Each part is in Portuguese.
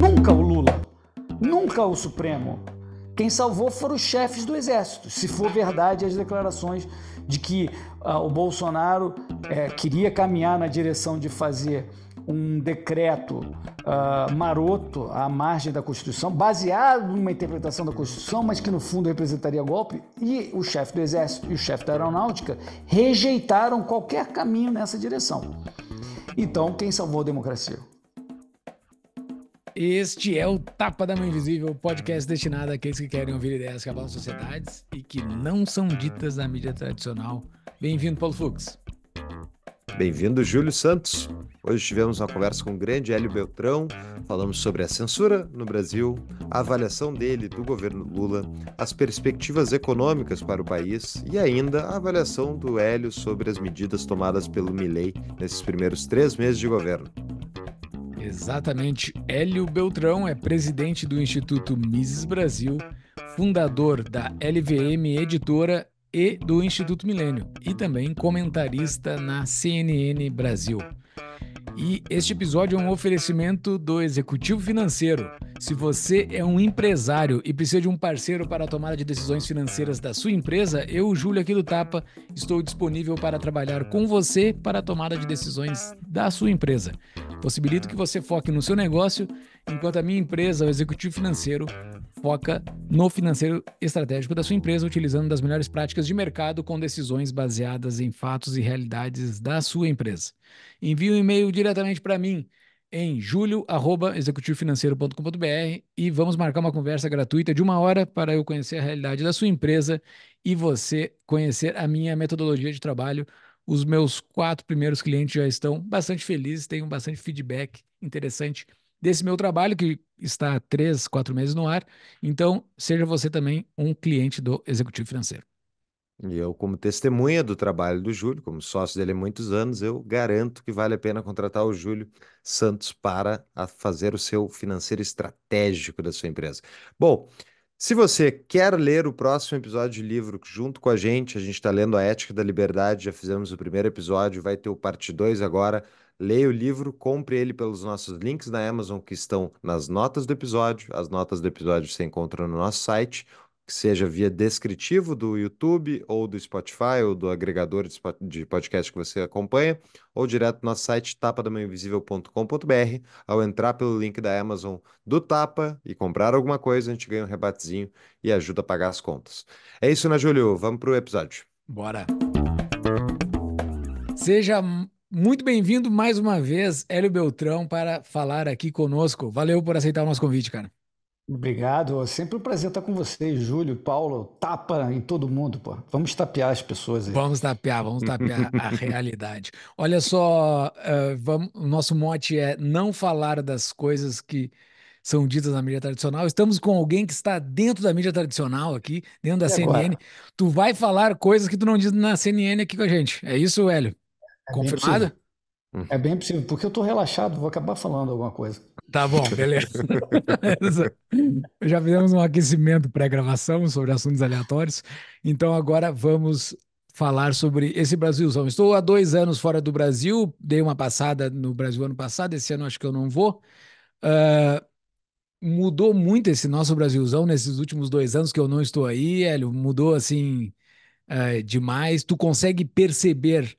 Nunca o Lula, nunca o Supremo. Quem salvou foram os chefes do exército. Se for verdade as declarações de que uh, o Bolsonaro eh, queria caminhar na direção de fazer um decreto uh, maroto à margem da Constituição, baseado numa interpretação da Constituição, mas que no fundo representaria golpe, e o chefe do Exército e o chefe da Aeronáutica rejeitaram qualquer caminho nessa direção. Então, quem salvou a democracia? Este é o Tapa da Mão Invisível, podcast destinado àqueles que querem ouvir ideias que abalam sociedades e que não são ditas na mídia tradicional. Bem-vindo, Paulo Fux. Bem-vindo, Júlio Santos. Hoje tivemos uma conversa com o grande Hélio Beltrão, falamos sobre a censura no Brasil, a avaliação dele do governo Lula, as perspectivas econômicas para o país e ainda a avaliação do Hélio sobre as medidas tomadas pelo Milei nesses primeiros três meses de governo. Exatamente. Hélio Beltrão é presidente do Instituto Mises Brasil, fundador da LVM Editora e do Instituto Milênio, e também comentarista na CNN Brasil. E este episódio é um oferecimento do Executivo Financeiro. Se você é um empresário e precisa de um parceiro para a tomada de decisões financeiras da sua empresa, eu, Júlio aqui do Tapa, estou disponível para trabalhar com você para a tomada de decisões da sua empresa. Possibilito que você foque no seu negócio enquanto a minha empresa, o executivo financeiro, foca no financeiro estratégico da sua empresa, utilizando das melhores práticas de mercado com decisões baseadas em fatos e realidades da sua empresa. Envie um e-mail diretamente para mim em julio@executivofinanceiro.com.br e vamos marcar uma conversa gratuita de uma hora para eu conhecer a realidade da sua empresa e você conhecer a minha metodologia de trabalho. Os meus quatro primeiros clientes já estão bastante felizes, têm um bastante feedback interessante desse meu trabalho, que está há três, quatro meses no ar. Então, seja você também um cliente do Executivo Financeiro. E eu, como testemunha do trabalho do Júlio, como sócio dele há muitos anos, eu garanto que vale a pena contratar o Júlio Santos para fazer o seu financeiro estratégico da sua empresa. Bom, se você quer ler o próximo episódio de livro junto com a gente, a gente está lendo A Ética da Liberdade, já fizemos o primeiro episódio, vai ter o parte 2 agora leia o livro, compre ele pelos nossos links na Amazon que estão nas notas do episódio. As notas do episódio você encontra no nosso site, que seja via descritivo do YouTube ou do Spotify ou do agregador de podcast que você acompanha, ou direto no nosso site tapadamaninvisível.com.br. Ao entrar pelo link da Amazon do Tapa e comprar alguma coisa, a gente ganha um rebatezinho e ajuda a pagar as contas. É isso, né, Júlio? Vamos para o episódio. Bora! Seja muito bem-vindo mais uma vez, Hélio Beltrão, para falar aqui conosco. Valeu por aceitar o nosso convite, cara. Obrigado, sempre um prazer estar com vocês, Júlio, Paulo. Tapa em todo mundo, pô. Vamos tapear as pessoas aí. Vamos tapear, vamos tapear a realidade. Olha só, uh, vamos, o nosso mote é não falar das coisas que são ditas na mídia tradicional. Estamos com alguém que está dentro da mídia tradicional aqui, dentro da e CNN. Agora? Tu vai falar coisas que tu não diz na CNN aqui com a gente. É isso, Hélio? É Confirmado? Bem hum. é bem possível, porque eu estou relaxado, vou acabar falando alguma coisa. Tá bom, beleza. Já fizemos um aquecimento pré-gravação sobre assuntos aleatórios, então agora vamos falar sobre esse Brasilzão. Estou há dois anos fora do Brasil, dei uma passada no Brasil ano passado, esse ano acho que eu não vou. Uh, mudou muito esse nosso Brasilzão nesses últimos dois anos que eu não estou aí, Hélio, mudou assim uh, demais. Tu consegue perceber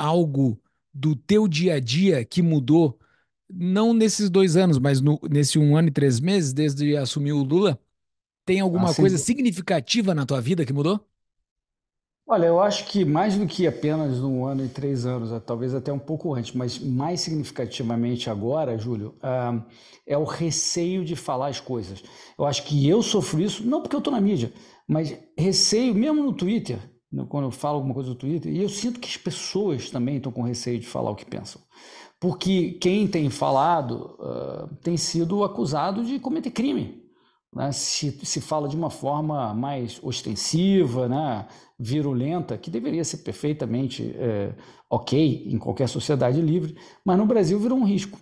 algo do teu dia a dia que mudou, não nesses dois anos, mas no, nesse um ano e três meses, desde que assumiu o Lula? Tem alguma assim, coisa significativa na tua vida que mudou? Olha, eu acho que mais do que apenas um ano e três anos, é, talvez até um pouco antes, mas mais significativamente agora, Júlio, ah, é o receio de falar as coisas. Eu acho que eu sofro isso, não porque eu estou na mídia, mas receio, mesmo no Twitter, né, quando eu falo alguma coisa no Twitter, e eu sinto que as pessoas também estão com receio de falar o que pensam. Porque quem tem falado uh, tem sido acusado de cometer crime. Né? Se, se fala de uma forma mais ostensiva, né? virulenta, que deveria ser perfeitamente eh, ok em qualquer sociedade livre, mas no Brasil virou um risco.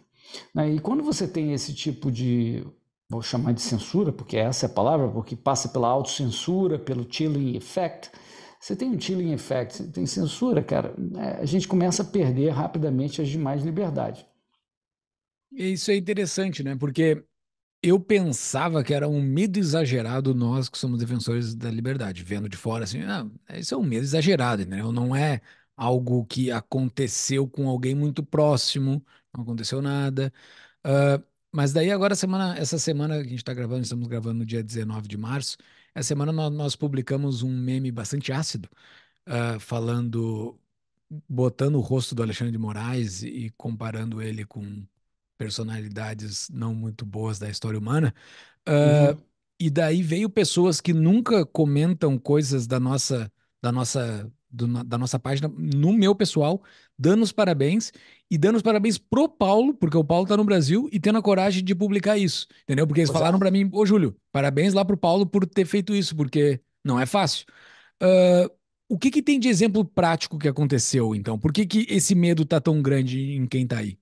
Né? E quando você tem esse tipo de vou chamar de censura, porque essa é a palavra, porque passa pela autocensura, pelo chilling effect, você tem o chilling effect, tem censura, cara, né? a gente começa a perder rapidamente as demais liberdades. Isso é interessante, né? Porque eu pensava que era um medo exagerado nós que somos defensores da liberdade, vendo de fora assim, ah, isso é um medo exagerado, né? Não é algo que aconteceu com alguém muito próximo, não aconteceu nada. Uh, mas daí agora semana, essa semana que a gente está gravando, estamos gravando no dia 19 de março, essa semana nós, nós publicamos um meme bastante ácido, uh, falando, botando o rosto do Alexandre de Moraes e comparando ele com personalidades não muito boas da história humana. Uh, uhum. E daí veio pessoas que nunca comentam coisas da nossa, da nossa do, da nossa página, no meu pessoal, dando os parabéns e dando os parabéns pro Paulo, porque o Paulo tá no Brasil e tendo a coragem de publicar isso, entendeu? Porque eles pois falaram é. para mim, ô Júlio, parabéns lá pro Paulo por ter feito isso, porque não é fácil. Uh, o que, que tem de exemplo prático que aconteceu, então? Por que, que esse medo tá tão grande em quem tá aí?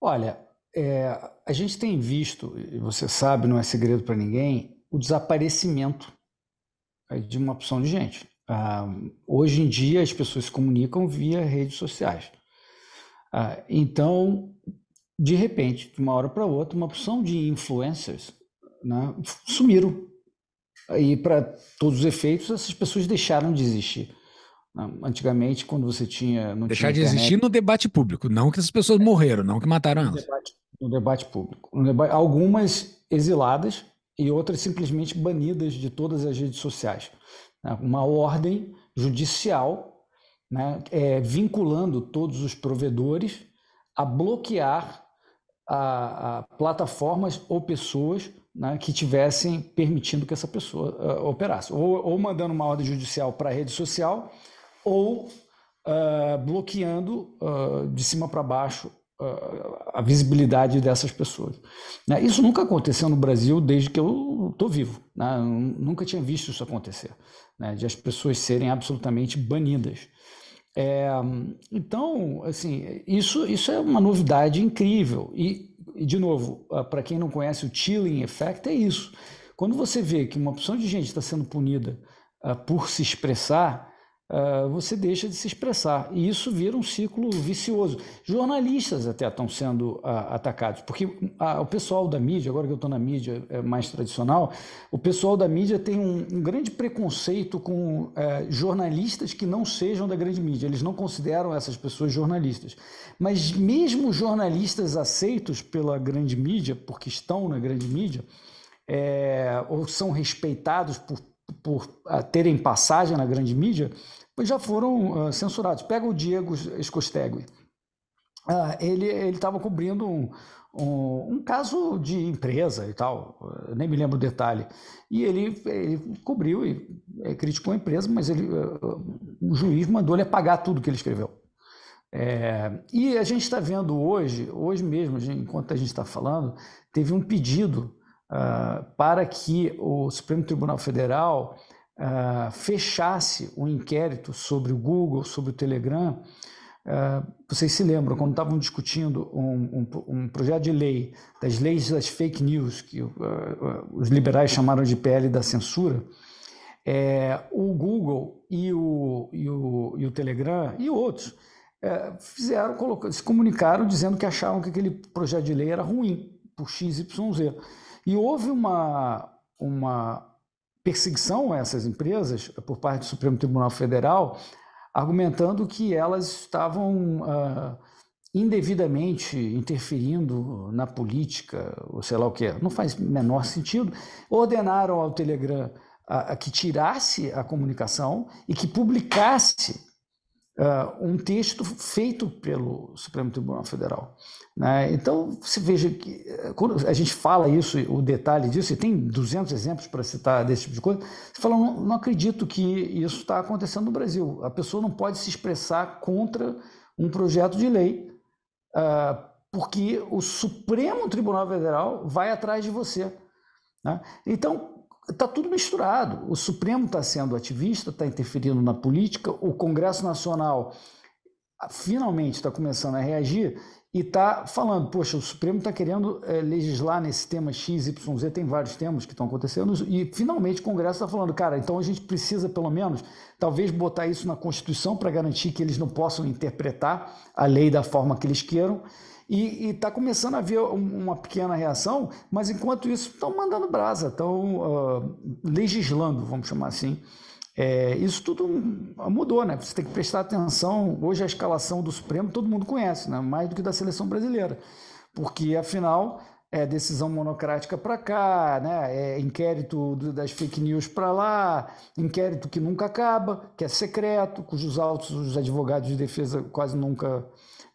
Olha, é, a gente tem visto, e você sabe, não é segredo para ninguém, o desaparecimento de uma opção de gente. Ah, hoje em dia as pessoas se comunicam via redes sociais. Ah, então, de repente, de uma hora para outra, uma opção de influencers né, sumiram. E para todos os efeitos, essas pessoas deixaram de existir. Ah, antigamente, quando você tinha. Deixar tinha de internet, existir no debate público, não que essas pessoas é, morreram, não que mataram no elas. Debate, no debate público. No deba algumas exiladas e outras simplesmente banidas de todas as redes sociais né, uma ordem judicial né, é, vinculando todos os provedores a bloquear a, a plataformas ou pessoas né, que tivessem permitindo que essa pessoa uh, operasse, ou, ou, mandando uma ordem judicial para a rede social, ou uh, bloqueando uh, de cima para baixo a visibilidade dessas pessoas. Né? Isso nunca aconteceu no Brasil desde que eu estou vivo. Né? nunca tinha visto isso acontecer, né? de as pessoas serem absolutamente banidas. É, então, assim, isso, isso é uma novidade incrível. E, de novo, ah, para quem não conhece o chilling effect, é isso. Quando você vê que uma opção de gente está sendo punida ah, por se expressar, ah, você deixa de se expressar. E isso vira um ciclo vicioso. Jornalistas até estão sendo ah, atacados, porque ah, o pessoal da mídia, agora que eu estou na mídia eh, mais tradicional, o pessoal da mídia tem um, grande preconceito com eh, jornalistas que não sejam da grande mídia. Eles não consideram essas pessoas jornalistas. Mas mesmo jornalistas aceitos pela grande mídia, porque estão na grande mídia, é, ou são respeitados por por ah, terem passagem na grande mídia, já foram ah, censurados. Pega o Diego Escostegui. Ah, ele estava cobrindo um, um, um, caso de empresa e tal, nem me lembro o detalhe. E ele, ele cobriu e é, criticou a empresa, mas ele, o juiz mandou ele apagar tudo que ele escreveu. É, e a gente está vendo hoje, hoje mesmo, enquanto a gente está falando, teve um pedido ah, para que o Supremo Tribunal Federal uh, fechasse o um inquérito sobre o Google, sobre o Telegram. Uh, vocês se lembram, quando estavam discutindo um, um, um, projeto de lei, das leis das fake news, que uh, os liberais chamaram de PL da censura, é, o Google e o, e o, e o Telegram e outros é, fizeram, colocou, se comunicaram dizendo que achavam que aquele projeto de lei era ruim, por XYZ. E houve uma, uma perseguição a essas empresas eh, por parte do Supremo Tribunal Federal, argumentando que elas estavam uh, indevidamente interferindo na política, ou sei lá o que, não faz menor sentido. Ordenaram ao Telegram a, a que tirasse a comunicação e que publicasse uh, um texto feito pelo Supremo Tribunal Federal. Né? Então, você veja que eh, quando a gente fala isso, o detalhe disso, e tem 200 exemplos para citar desse tipo de coisa, você fala, não, não acredito que isso está acontecendo no Brasil. A pessoa não pode se expressar contra um projeto de lei, uh, porque o Supremo Tribunal Federal vai atrás de você. Né? Então, Está tudo misturado. O Supremo está sendo ativista, está interferindo na política, o Congresso Nacional ah, finalmente está começando a reagir e está falando, poxa, o Supremo está querendo é, legislar nesse tema XYZ, tem vários temas que estão acontecendo, e finalmente o Congresso está falando, cara, então a gente precisa pelo menos, talvez botar isso na Constituição para garantir que eles não possam interpretar a lei da forma que eles queiram, e está começando a haver uma pequena reação, mas enquanto isso estão mandando brasa, estão uh, ah, legislando, vamos chamar assim. É, isso tudo hum, mudou, né? Você tem que prestar atenção. Hoje a escalação do Supremo todo mundo conhece, né? Mais do que da seleção brasileira, porque afinal é decisão monocrática para cá, né? É inquérito das fake news para lá, inquérito que nunca acaba, que é secreto, cujos autos os advogados de defesa quase nunca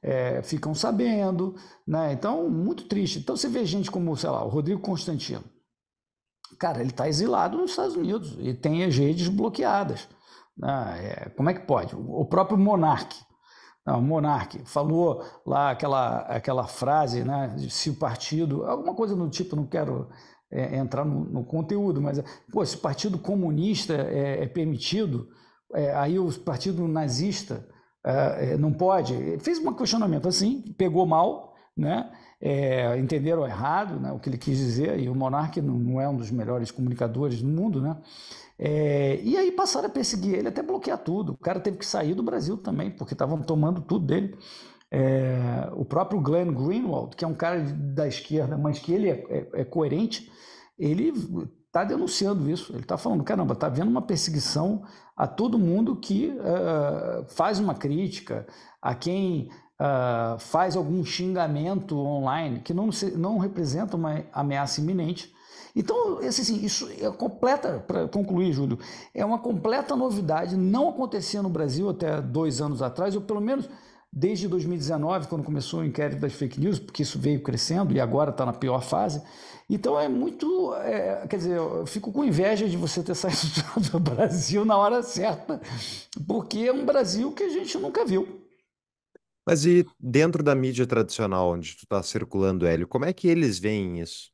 é, ficam sabendo, né? Então, muito triste. Então, você vê gente como, sei lá, o Rodrigo Constantino. Cara, ele está exilado nos Estados Unidos e tem as redes bloqueadas. Né? É, como é que pode? O próprio Monarque, o Monarque falou lá aquela, aquela frase, né? Se o partido. Alguma coisa do tipo, não quero é, entrar no, no, conteúdo, mas pô, se o Partido Comunista é, é permitido, é, aí o Partido Nazista ah, eh, não pode. Fez um questionamento assim, pegou mal, né? É, entenderam errado né, o que ele quis dizer, e o monarca não, não é um dos melhores comunicadores do mundo, né? É, e aí passaram a perseguir ele até bloquear tudo. O cara teve que sair do Brasil também, porque estavam tomando tudo dele. É, o próprio Glenn Greenwald, que é um cara da esquerda, mas que ele é, é, é coerente, ele está denunciando isso. Ele está falando, caramba, está vendo uma perseguição a todo mundo que uh, faz uma crítica, a quem uh, faz algum xingamento online, que não, se, não representa uma ameaça iminente. Então, assim, isso é completa, para concluir, Júlio, é uma completa novidade, não acontecia no Brasil até dois anos atrás, ou pelo menos desde 2019, quando começou o inquérito das fake news, porque isso veio crescendo e agora está na pior fase. Então é muito. É, quer dizer, eu fico com inveja de você ter saído do Brasil na hora certa, porque é um Brasil que a gente nunca viu. Mas e dentro da mídia tradicional, onde tu está circulando, Hélio, como é que eles veem isso?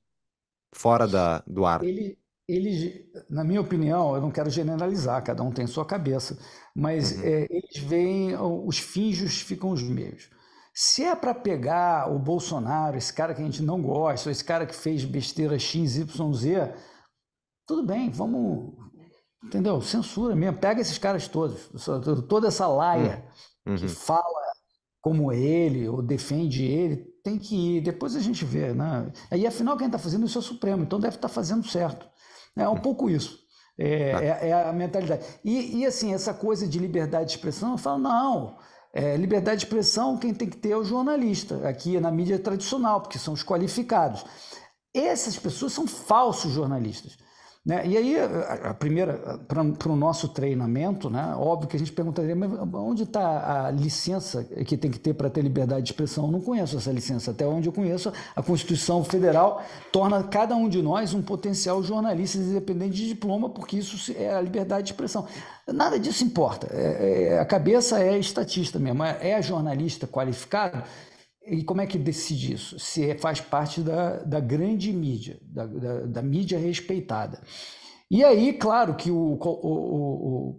Fora da, do ar? Ele, eles, na minha opinião, eu não quero generalizar, cada um tem sua cabeça, mas uhum. é, eles veem, os fins justificam os meios. Se é para pegar o Bolsonaro, esse cara que a gente não gosta, ou esse cara que fez besteira XYZ, tudo bem, vamos. Entendeu? Censura mesmo. Pega esses caras todos, toda essa laia hum. uhum. que fala como ele, ou defende ele, tem que ir. Depois a gente vê, né? E afinal, quem está fazendo isso é o Supremo, então deve estar tá fazendo certo. É um pouco isso. É, tá. é, é a mentalidade. E, e, assim, essa coisa de liberdade de expressão, eu falo, não. É, liberdade de expressão, quem tem que ter é o jornalista, aqui na mídia tradicional, porque são os qualificados. Essas pessoas são falsos jornalistas. Né? E aí, a, primeira, para o nosso treinamento, né? óbvio que a gente perguntaria, mas onde está a licença que tem que ter para ter liberdade de expressão? Eu não conheço essa licença. Até onde eu conheço, a Constituição Federal torna cada um de nós um potencial jornalista independente de diploma, porque isso é a liberdade de expressão. Nada disso importa. É, é, a cabeça é estatista mesmo, é, é jornalista qualificado e como é que decide isso? Se é, faz parte da, da grande mídia, da, da, da mídia respeitada. E aí, claro que o, o,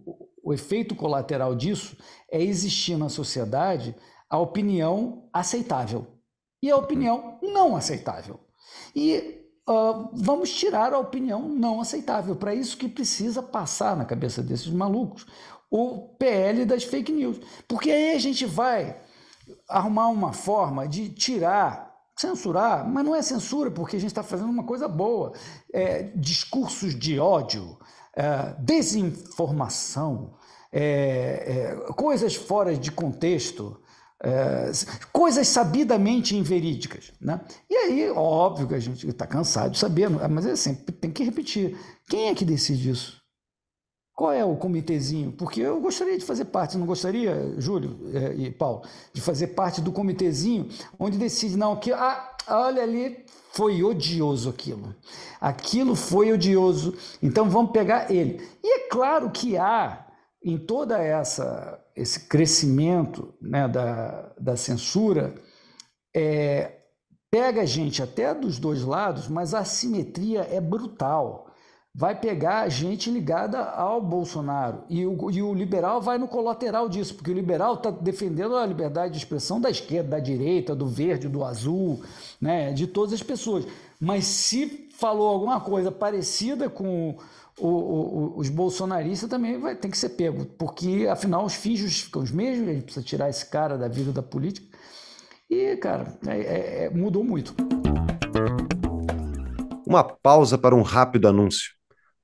o, o, efeito colateral disso é existir na sociedade a opinião aceitável e a hum. opinião não aceitável. E uh, vamos tirar a opinião não aceitável. Para isso que precisa passar na cabeça desses malucos o PL das fake news. Porque aí a gente vai arrumar uma forma de tirar censurar, mas não é censura, porque a gente está fazendo uma coisa boa. É, discursos de ódio, é, desinformação, é, é coisas fora de contexto. É, coisas sabidamente inverídicas. Né? E aí, óbvio que a gente está cansado de saber, mas é sempre, assim, tem que repetir. Quem é que decide isso? Qual é o comitezinho? Porque eu gostaria de fazer parte, não gostaria, Júlio é, e Paulo, de fazer parte do comitezinho onde decide, não, que, ah, olha ali, foi odioso aquilo. Aquilo foi odioso, então vamos pegar ele. E é claro que há em toda essa esse crescimento né, da, da censura, é, pega a gente até dos dois lados, mas a simetria é brutal vai pegar gente ligada ao Bolsonaro. E o, e o liberal vai no colateral disso, porque o liberal está defendendo a liberdade de expressão da esquerda, da direita, do verde, do azul, né, de todas as pessoas. Mas se falou alguma coisa parecida com o, o, os bolsonaristas, também vai ter que ser pego, porque afinal os fins justificam os mesmos, a gente precisa tirar esse cara da vida da política. E, cara, é, é, é mudou muito. Uma pausa para um rápido anúncio.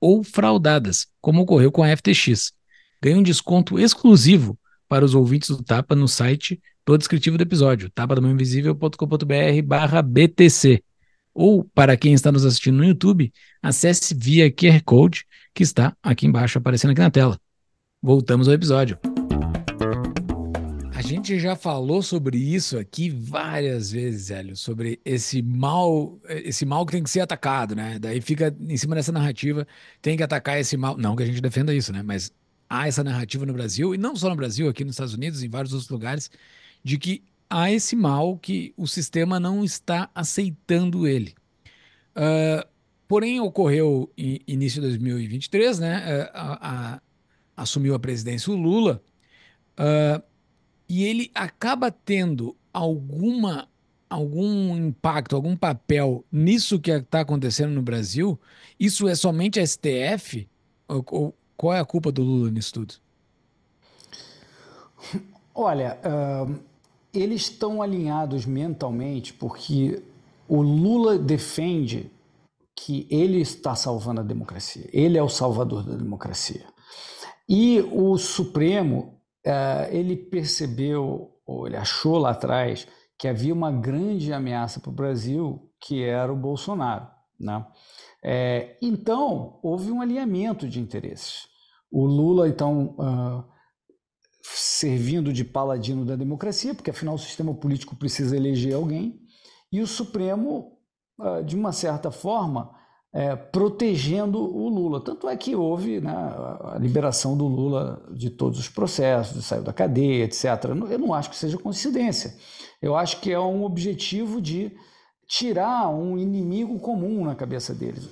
ou fraudadas, como ocorreu com a FTX. Ganhe um desconto exclusivo para os ouvintes do Tapa no site do descritivo do episódio, tapadomainvisível.com.br barra BTC. Ou, para quem está nos assistindo no YouTube, acesse via QR Code que está aqui embaixo, aparecendo aqui na tela. Voltamos ao episódio gente já falou sobre isso aqui várias vezes, Hélio, sobre esse mal, esse mal que tem que ser atacado, né? Daí fica em cima dessa narrativa, tem que atacar esse mal. Não que a gente defenda isso, né? Mas há essa narrativa no Brasil, e não só no Brasil, aqui nos Estados Unidos, em vários outros lugares, de que há esse mal que o sistema não está aceitando ele. Uh, porém, ocorreu em início de 2023, né? Uh, a, a, assumiu a presidência o Lula. Uh, e ele acaba tendo alguma algum impacto, algum papel nisso que está é, acontecendo no Brasil? Isso é somente STF? Ou, ou, qual é a culpa do Lula nisso tudo? Olha, uh, eles estão alinhados mentalmente porque o Lula defende que ele está salvando a democracia, ele é o salvador da democracia. E o Supremo eh, ele percebeu, ou ele achou lá atrás, que havia uma grande ameaça para o Brasil, que era o Bolsonaro. Né? É, então, houve um alinhamento de interesses. O Lula, então, uh, servindo de paladino da democracia, porque afinal o sistema político precisa eleger alguém, e o Supremo, uh, de uma certa forma, é, protegendo o Lula. Tanto é que houve né, a liberação do Lula de todos os processos, saiu da cadeia, etc. Eu não acho que seja coincidência. Eu acho que é um objetivo de tirar um inimigo comum na cabeça deles.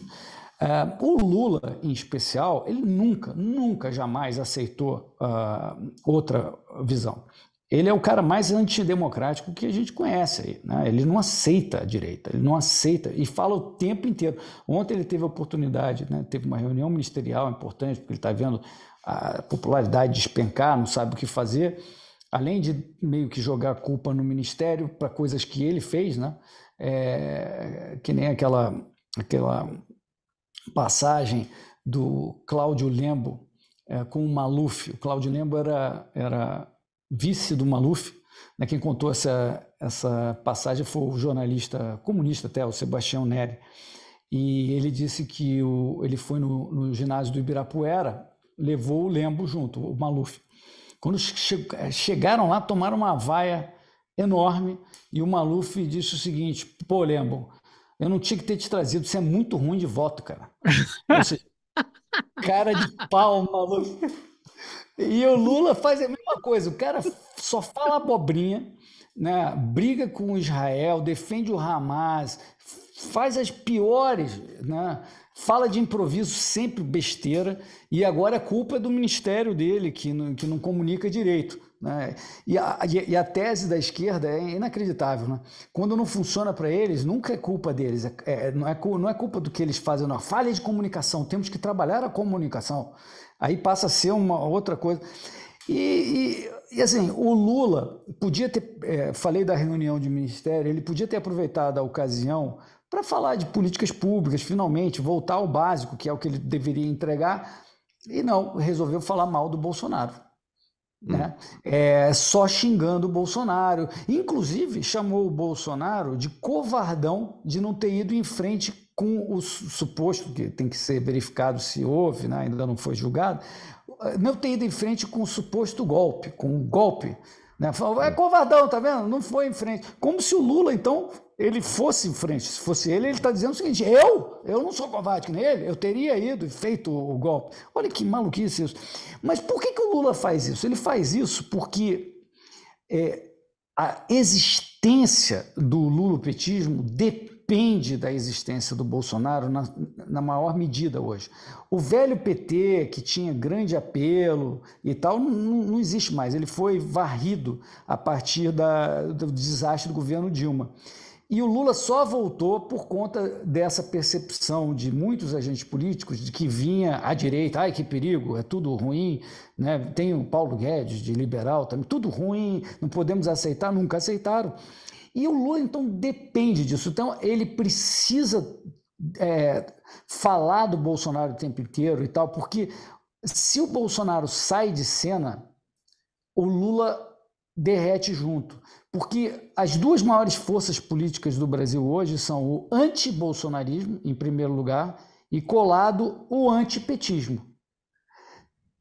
É, o Lula, em especial, ele nunca, nunca, jamais aceitou uh, outra visão ele é o cara mais antidemocrático que a gente conhece. Né? Ele não aceita a direita, ele não aceita e fala o tempo inteiro. Ontem ele teve a oportunidade, né? teve uma reunião ministerial importante, porque ele está vendo a popularidade despencar, não sabe o que fazer. Além de meio que jogar a culpa no ministério para coisas que ele fez, né? É, que nem aquela, aquela passagem do Cláudio Lembo é, com o Maluf. O Cláudio Lembo era, era vice do Maluf. Né? Quem contou essa, essa passagem foi o jornalista comunista até, o Sebastião Neri. E ele disse que o, ele foi no, no ginásio do Ibirapuera, levou o Lembo junto, o Maluf. Quando che chegaram lá, tomaram uma vaia enorme e o Maluf disse o seguinte: pô, Lembo, eu não tinha que ter te trazido, você é muito ruim de voto, cara. seja, cara de pau, Maluf. E o Lula faz a mesma coisa, o cara só fala abobrinha, né? briga com Israel, defende o Hamas, faz as piores, né? fala de improviso sempre besteira, e agora a é culpa é do ministério dele, que não, que não comunica direito. Né? E, a, e, a, tese da esquerda é inacreditável. Né? Quando não funciona para eles, nunca é culpa deles, é, é, não, é, não é culpa do que eles fazem, não. Falha de comunicação, temos que trabalhar a comunicação. Aí passa a ser uma outra coisa. E, e, e assim, o Lula podia ter, é, falei da reunião de ministério, ele podia ter aproveitado a ocasião para falar de políticas públicas, finalmente, voltar ao básico, que é o que ele deveria entregar, e não, resolveu falar mal do Bolsonaro. Né? Hum. É, só xingando o Bolsonaro. Inclusive, chamou o Bolsonaro de covardão de não ter ido em frente com o suposto, que tem que ser verificado se houve, né? ainda não foi julgado, não ter ido em frente com o suposto golpe, com o golpe né? É covardão, tá vendo? Não foi em frente. Como se o Lula, então, ele fosse em frente. Se fosse ele, ele está dizendo o seguinte: eu, eu não sou covarde que nem ele, eu teria ido e feito o golpe. Olha que maluquice isso. Mas por que, que o Lula faz isso? Ele faz isso porque é, a existência do petismo depende depende da existência do Bolsonaro na, na, maior medida hoje. O velho PT, que tinha grande apelo e tal, não, não existe mais. Ele foi varrido a partir da, do desastre do governo Dilma. E o Lula só voltou por conta dessa percepção de muitos agentes políticos de que vinha à direita, ai que perigo, é tudo ruim, né? Tem o Paulo Guedes de liberal também, tudo ruim, não podemos aceitar, nunca aceitaram. E o Lula, então, depende disso. Então, ele precisa é, falar do Bolsonaro o tempo inteiro e tal, porque se o Bolsonaro sai de cena, o Lula derrete junto. Porque as duas maiores forças políticas do Brasil hoje são o anti-bolsonarismo, em primeiro lugar, e colado o antipetismo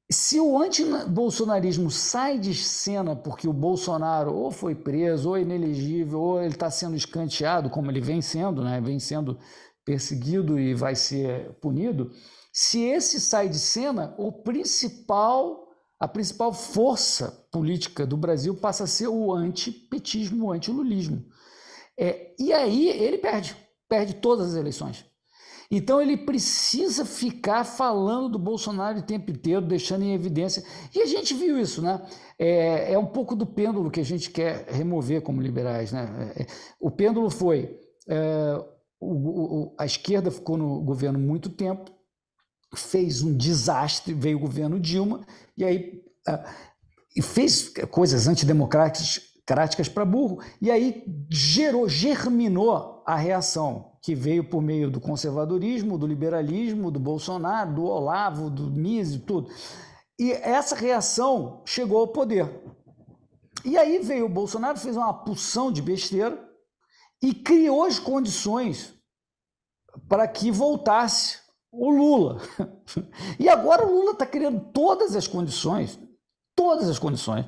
se o anti-bolsonarismo sai de cena porque o Bolsonaro ou foi preso, ou é inelegível, ou ele está sendo escanteado, como ele vem sendo, né? vem sendo perseguido e vai ser punido, se esse sai de cena, o principal, a principal força política do Brasil passa a ser o antipetismo, o antilulismo. É, e aí ele perde, perde todas as eleições. Então ele precisa ficar falando do Bolsonaro o tempo inteiro, deixando em evidência. E a gente viu isso, né? É, é um pouco do pêndulo que a gente quer remover como liberais, né? É, o pêndulo foi. É, o, o, a esquerda ficou no governo muito tempo, fez um desastre, veio o governo Dilma, e aí é, e fez coisas antidemocráticas para burro, e aí gerou, germinou a reação que veio por meio do conservadorismo, do liberalismo, do Bolsonaro, do Olavo, do Mises, tudo. E essa reação chegou ao poder. E aí veio o Bolsonaro, fez uma pulsão de besteira e criou as condições para que voltasse o Lula. E agora o Lula está criando todas as condições, todas as condições,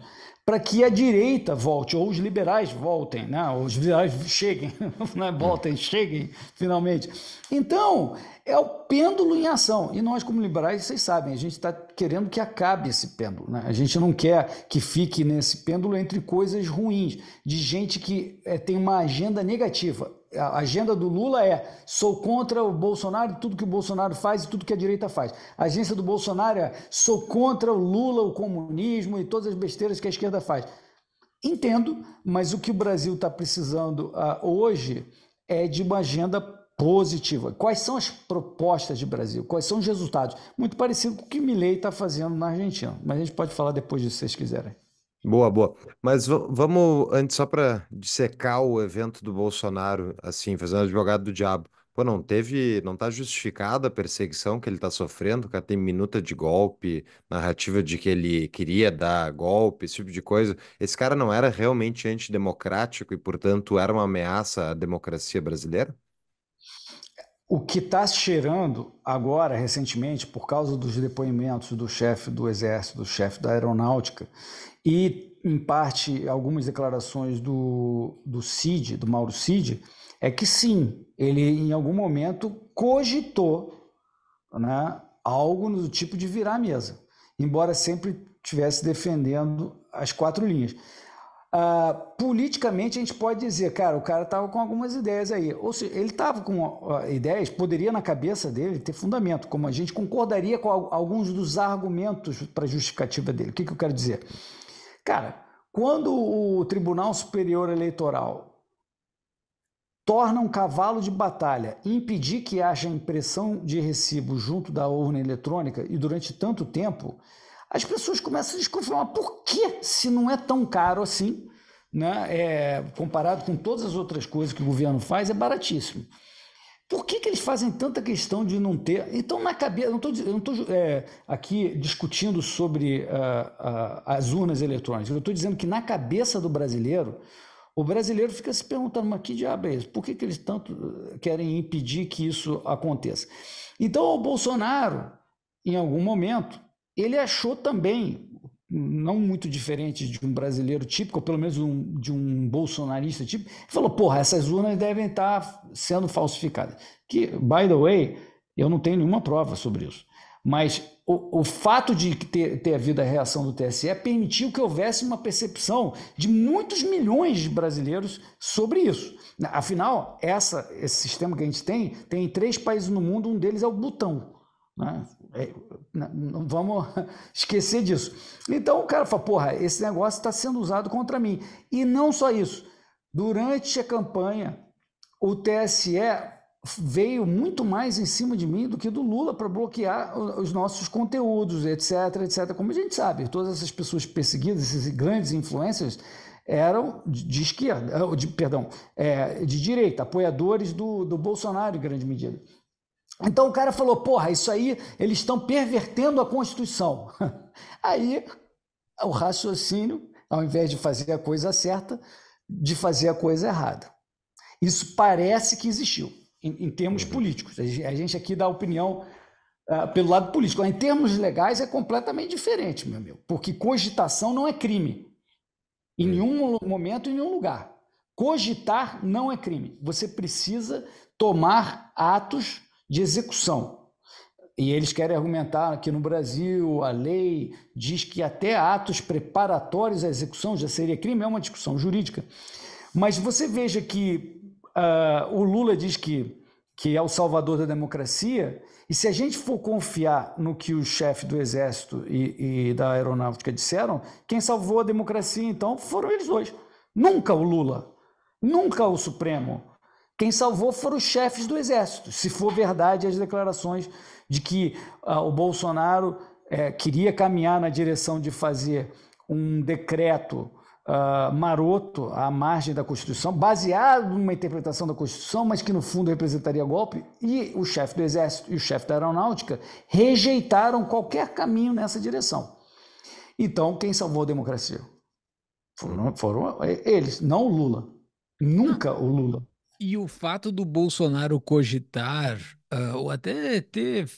para que a direita volte, ou os liberais voltem, né? os liberais cheguem, né? voltem, cheguem finalmente. Então, é o pêndulo em ação. E nós, como liberais, vocês sabem, a gente está querendo que acabe esse pêndulo. Né? A gente não quer que fique nesse pêndulo entre coisas ruins, de gente que é, tem uma agenda negativa a agenda do Lula é: sou contra o Bolsonaro, tudo que o Bolsonaro faz e tudo que a direita faz. A agência do Bolsonaro é: sou contra o Lula, o comunismo e todas as besteiras que a esquerda faz. Entendo, mas o que o Brasil está precisando uh, hoje é de uma agenda positiva. Quais são as propostas de Brasil? Quais são os resultados? Muito parecido com o que Milei está fazendo na Argentina, mas a gente pode falar depois disso se vocês quiserem. Boa, boa. Mas vamos antes só para dissecar o evento do Bolsonaro, assim, fazendo advogado do diabo. Pô, não teve, não está justificada a perseguição que ele está sofrendo, que tem minuta de golpe, narrativa de que ele queria dar golpe, esse tipo de coisa. Esse cara não era realmente antidemocrático e, portanto, era uma ameaça à democracia brasileira? O que está cheirando agora, recentemente, por causa dos depoimentos do chefe do Exército, do chefe da Aeronáutica, e, em parte, algumas declarações do, do Cid, do Mauro Cid, é que sim, ele em algum momento cogitou né, algo do tipo de virar a mesa, embora sempre estivesse defendendo as quatro linhas. Ah, politicamente, a gente pode dizer, cara, o cara estava com algumas ideias aí. Ou seja, ele estava com ah, ideias, poderia na cabeça dele ter fundamento, como a gente concordaria com alguns dos argumentos para justificativa dele. O que, que eu quero dizer? Cara, quando o Tribunal Superior Eleitoral torna um cavalo de batalha impedir que haja impressão de recibo junto da urna eletrônica e durante tanto tempo, as pessoas começam a desconfiar. Por que, se não é tão caro assim, né? É, comparado com todas as outras coisas que o governo faz, é baratíssimo. Por que, que eles fazem tanta questão de não ter? Então, na cabeça, eu não estou é, aqui discutindo sobre uh, uh, as urnas eletrônicas, eu estou dizendo que na cabeça do brasileiro, o brasileiro fica se perguntando, mas que diabo é isso? Por que, que eles tanto ah, querem impedir que isso aconteça? Então, o Bolsonaro, em algum momento, ele achou também não muito diferente de um brasileiro típico, ou pelo menos um, de um bolsonarista típico, falou: porra, essas urnas devem estar sendo falsificadas. Que, by the way, eu não tenho nenhuma prova sobre isso. Mas o, o fato de ter, ter havido a reação do TSE permitiu que houvesse uma percepção de muitos milhões de brasileiros sobre isso. Afinal, essa, esse sistema que a gente tem, tem três países no mundo, um deles é o Butão. Né? É, não vamos esquecer disso. Então o cara fala, porra, esse negócio está sendo usado contra mim. E não só isso. Durante a campanha, o TSE veio muito mais em cima de mim do que do Lula para bloquear os nossos conteúdos, etc, etc. Como a gente sabe, todas essas pessoas perseguidas, esses grandes influências, eram de esquerda, de, perdão, é, de direita, apoiadores do, do Bolsonaro em grande medida. Então o cara falou: porra, isso aí eles estão pervertendo a Constituição. Aí o raciocínio, ao invés de fazer a coisa certa, de fazer a coisa errada. Isso parece que existiu, em, em termos uhum. políticos. A gente aqui dá opinião uh, pelo lado político. Em termos legais é completamente diferente, meu amigo, porque cogitação não é crime. Em uhum. nenhum momento, em nenhum lugar. Cogitar não é crime. Você precisa tomar atos de execução. E eles querem argumentar que no Brasil a lei diz que até atos preparatórios à execução já seria crime, é uma discussão jurídica. Mas você veja que uh, o Lula diz que, que é o salvador da democracia, e se a gente for confiar no que o chefe do Exército e, e da Aeronáutica disseram, quem salvou a democracia então foram eles dois. Nunca o Lula, nunca o Supremo, quem salvou foram os chefes do exército. Se for verdade as declarações de que ah, o Bolsonaro eh, queria caminhar na direção de fazer um decreto Uh, maroto à margem da Constituição, baseado numa interpretação da Constituição, mas que no fundo representaria golpe, e o chefe do Exército e o chefe da Aeronáutica rejeitaram qualquer caminho nessa direção. Então, quem salvou a democracia? Foram, foram eh, eles, não o Lula. Nunca o Lula. E o fato do Bolsonaro cogitar, uh, ou até ter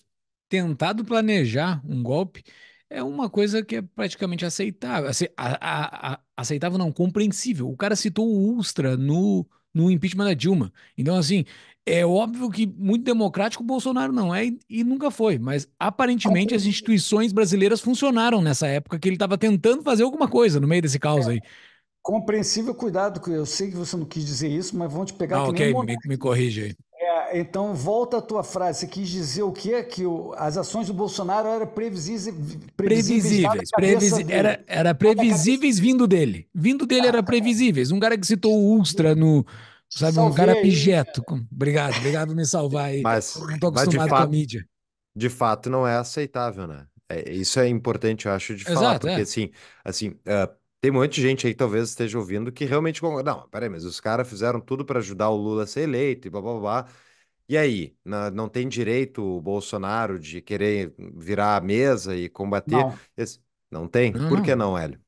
tentado planejar um golpe, é uma coisa que é praticamente aceitável. Ace assim, a, a, a, aceitável não, compreensível. O cara citou o Ustra no, no impeachment da Dilma. Então, assim, é óbvio que muito democrático o Bolsonaro não é e, e nunca foi, mas aparentemente as instituições brasileiras funcionaram nessa época que ele estava tentando fazer alguma coisa no meio desse caos é. aí. É. Compreensível, cuidado, eu sei que você não quis dizer isso, mas vão te pegar não, ok, me, me corrija aí. É, então, volta à tua frase. Você quis dizer o quê? Que o, as ações do Bolsonaro eram previsíveis. Previsíveis. previsíveis era, era previsíveis vindo dele. Vindo dele ah, era previsíveis. Um cara que citou o ultra, no, Sabe, um cara abjeto. Obrigado, obrigado por me salvar aí. Mas, não estou acostumado fato, com a mídia. De fato, não é aceitável, né? É, isso é importante, eu acho, de Exato, falar, porque é. assim, assim uh, tem um monte de gente aí, talvez esteja ouvindo, que realmente concorda. Não, peraí, mas os caras fizeram tudo para ajudar o Lula a ser eleito e blá blá blá. E aí, na, não tem direito o Bolsonaro de querer virar a mesa e combater? Não, Esse... não tem? Não, Por não. que não, Hélio?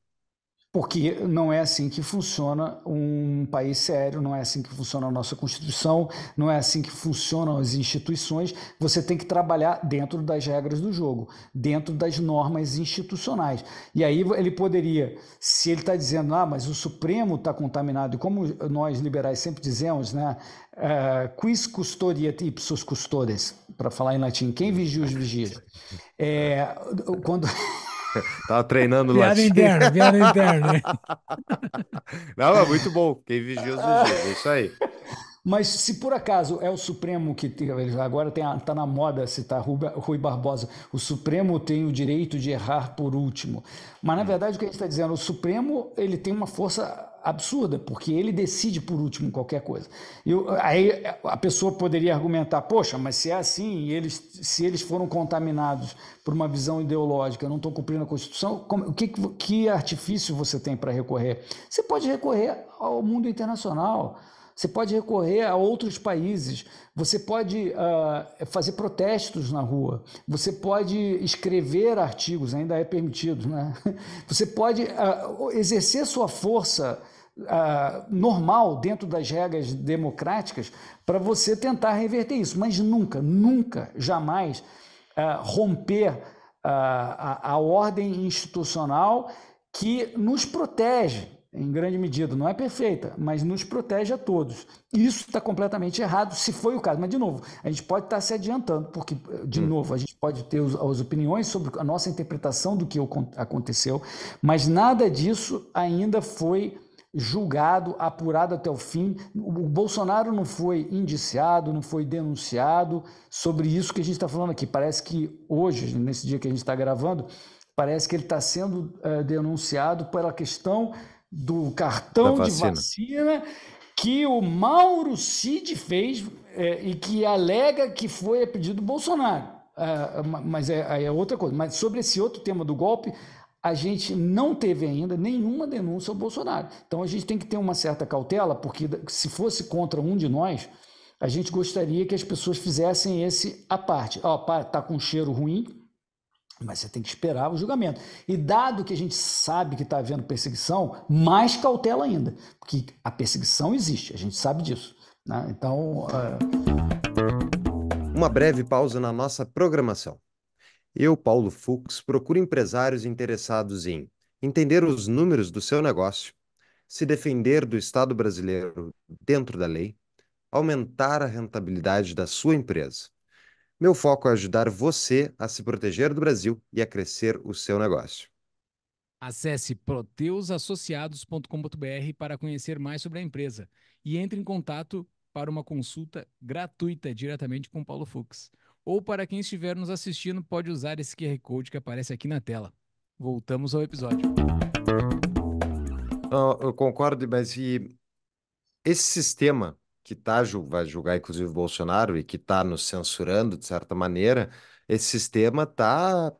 porque não é assim que funciona um país sério, não é assim que funciona a nossa Constituição, não é assim que funcionam as instituições. Você tem que trabalhar dentro das regras do jogo, dentro das normas institucionais. E aí ele poderia, se ele está dizendo, ah, mas o Supremo está contaminado, e como nós liberais sempre dizemos, né? Uh, quis custodiet ipsos custodes, para falar em latim, quem vigia os vigias? É, quando. Tava treinando lá. Viado interno, viado interno. Não, muito bom. Quem vigia os vigias, é isso aí. Mas se por acaso é o Supremo que tem, agora está na moda citar Rui, Rui Barbosa, o Supremo tem o direito de errar por último. Mas na hum. verdade o que a gente está dizendo, o Supremo ele tem uma força absurda, porque ele decide por último qualquer coisa. Eu, aí a pessoa poderia argumentar, poxa, mas se é assim, eles, se eles foram contaminados por uma visão ideológica, não estão cumprindo a Constituição, como, que, que artifício você tem para recorrer? Você pode recorrer ao mundo internacional você pode recorrer a outros países, você pode uh, fazer protestos na rua, você pode escrever artigos, ainda é permitido, né? Você pode uh, exercer sua força uh, normal dentro das regras democráticas para você tentar reverter isso, mas nunca, nunca, jamais romper a, a ordem institucional que nos protege, em grande medida, não é perfeita, mas nos protege a todos. Isso está completamente errado, se foi o caso. Mas, de novo, a gente pode estar se adiantando, porque, de hum. novo, a gente pode ter as opiniões sobre a nossa interpretação do que aconteceu, mas nada disso ainda foi julgado, apurado até o fim. O Bolsonaro não foi indiciado, não foi denunciado sobre isso que a gente está falando aqui. Parece que hoje, nesse dia que a gente está gravando, parece que ele está sendo é, denunciado pela questão do cartão vacina. de vacina que o Mauro Cid fez é, e que alega que foi a pedido do Bolsonaro. Ah, mas é, é outra coisa. Mas sobre esse outro tema do golpe, a gente não teve ainda nenhuma denúncia ao Bolsonaro. Então a gente tem que ter uma certa cautela, porque se fosse contra um de nós, a gente gostaria que as pessoas fizessem esse à parte. Está tá com cheiro ruim, mas você tem que esperar o julgamento. E dado que a gente sabe que está havendo perseguição, mais cautela ainda, porque a perseguição existe, a gente sabe disso. Né? Então. É... Uma breve pausa na nossa programação. Eu, Paulo Fux, procuro empresários interessados em entender os números do seu negócio, se defender do Estado brasileiro dentro da lei, aumentar a rentabilidade da sua empresa meu foco é ajudar você a se proteger do Brasil e a crescer o seu negócio. Acesse proteusassociados.com.br para conhecer mais sobre a empresa e entre em contato para uma consulta gratuita diretamente com Paulo Fux. Ou para quem estiver nos assistindo, pode usar esse QR Code que aparece aqui na tela. Voltamos ao episódio. eu concordo, mas esse sistema que tá, vai julgar inclusive o Bolsonaro e que está nos censurando de certa maneira, esse sistema está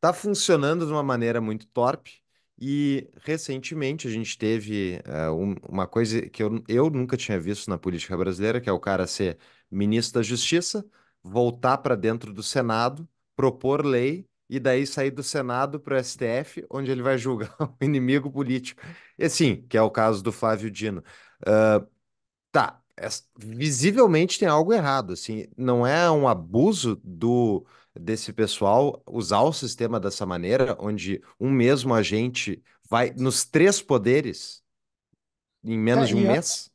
tá funcionando de uma maneira muito torpe. E recentemente a gente teve uh, um, uma coisa que eu, eu nunca tinha visto na política brasileira, que é o cara ser ministro da Justiça, voltar para dentro do Senado, propor lei e daí sair do Senado para o STF, onde ele vai julgar um inimigo político. E sim, que é o caso do Flávio Dino. Uh, tá, visivelmente tem algo errado, assim, não é um abuso do desse pessoal usar o sistema dessa maneira, onde um mesmo agente vai nos três poderes em é, menos é, de um é mês?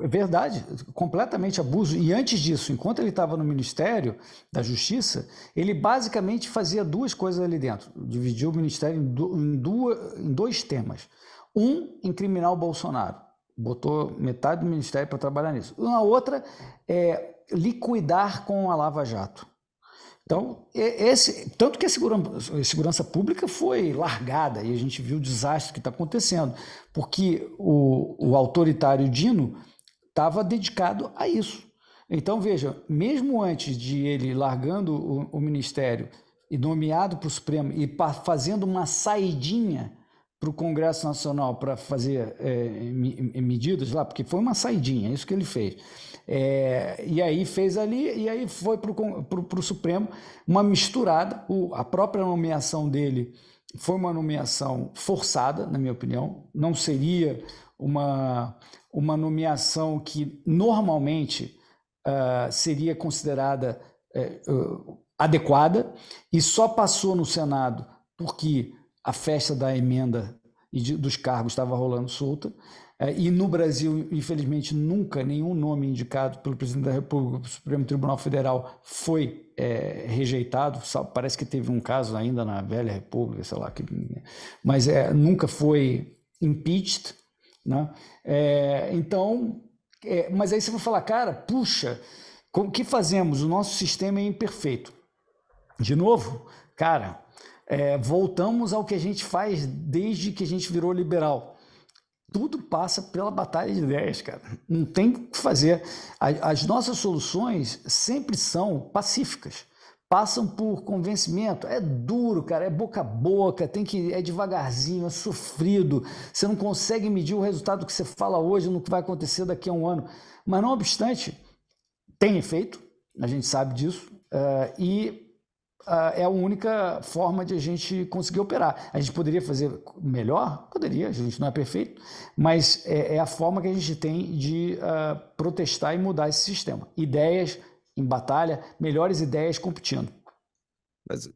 É verdade, completamente abuso. E antes disso, enquanto ele estava no Ministério da Justiça, ele basicamente fazia duas coisas ali dentro. Dividiu o Ministério em, do, em, duas, em dois temas. Um, incriminar o Bolsonaro botou metade do ministério para trabalhar nisso. Uma outra é liquidar com a Lava Jato. Então, esse, tanto que a segurança, a segurança, pública foi largada e a gente viu o desastre que está acontecendo, porque o, o autoritário Dino estava dedicado a isso. Então, veja, mesmo antes de ele largando o, o ministério e nomeado para o Supremo e pa, fazendo uma saidinha para o Congresso Nacional para fazer é, medidas lá, porque foi uma saidinha, é isso que ele fez. É, e aí fez ali, e aí foi para o Supremo uma misturada. O, a própria nomeação dele foi uma nomeação forçada, na minha opinião. Não seria uma, uma nomeação que normalmente uh, seria considerada uh, adequada, e só passou no Senado porque a festa da emenda e de, dos cargos estava rolando solta. É, e no Brasil, infelizmente, nunca nenhum nome indicado pelo presidente da República pelo Supremo Tribunal Federal foi é, rejeitado. Parece que teve um caso ainda na velha República, sei lá, que, mas é, nunca foi impeached. Né? É, então, é, mas aí você vai falar, cara, puxa, o que fazemos? O nosso sistema é imperfeito. De novo, cara, é, voltamos ao que a gente faz desde que a gente virou liberal. Tudo passa pela batalha de ideias, cara. Não tem o que fazer. As nossas soluções sempre são pacíficas passam por convencimento. É duro, cara, é boca a boca, tem que é devagarzinho, é sofrido. Você não consegue medir o resultado que você fala hoje no que vai acontecer daqui a um ano. Mas não obstante, tem efeito, a gente sabe disso. Uh, e ah, é a única forma de a gente conseguir operar. A gente poderia fazer melhor? Poderia, a gente não é perfeito, mas é, é a forma que a gente tem de uh, protestar e mudar esse sistema. Ideias em batalha, melhores ideias competindo. Mas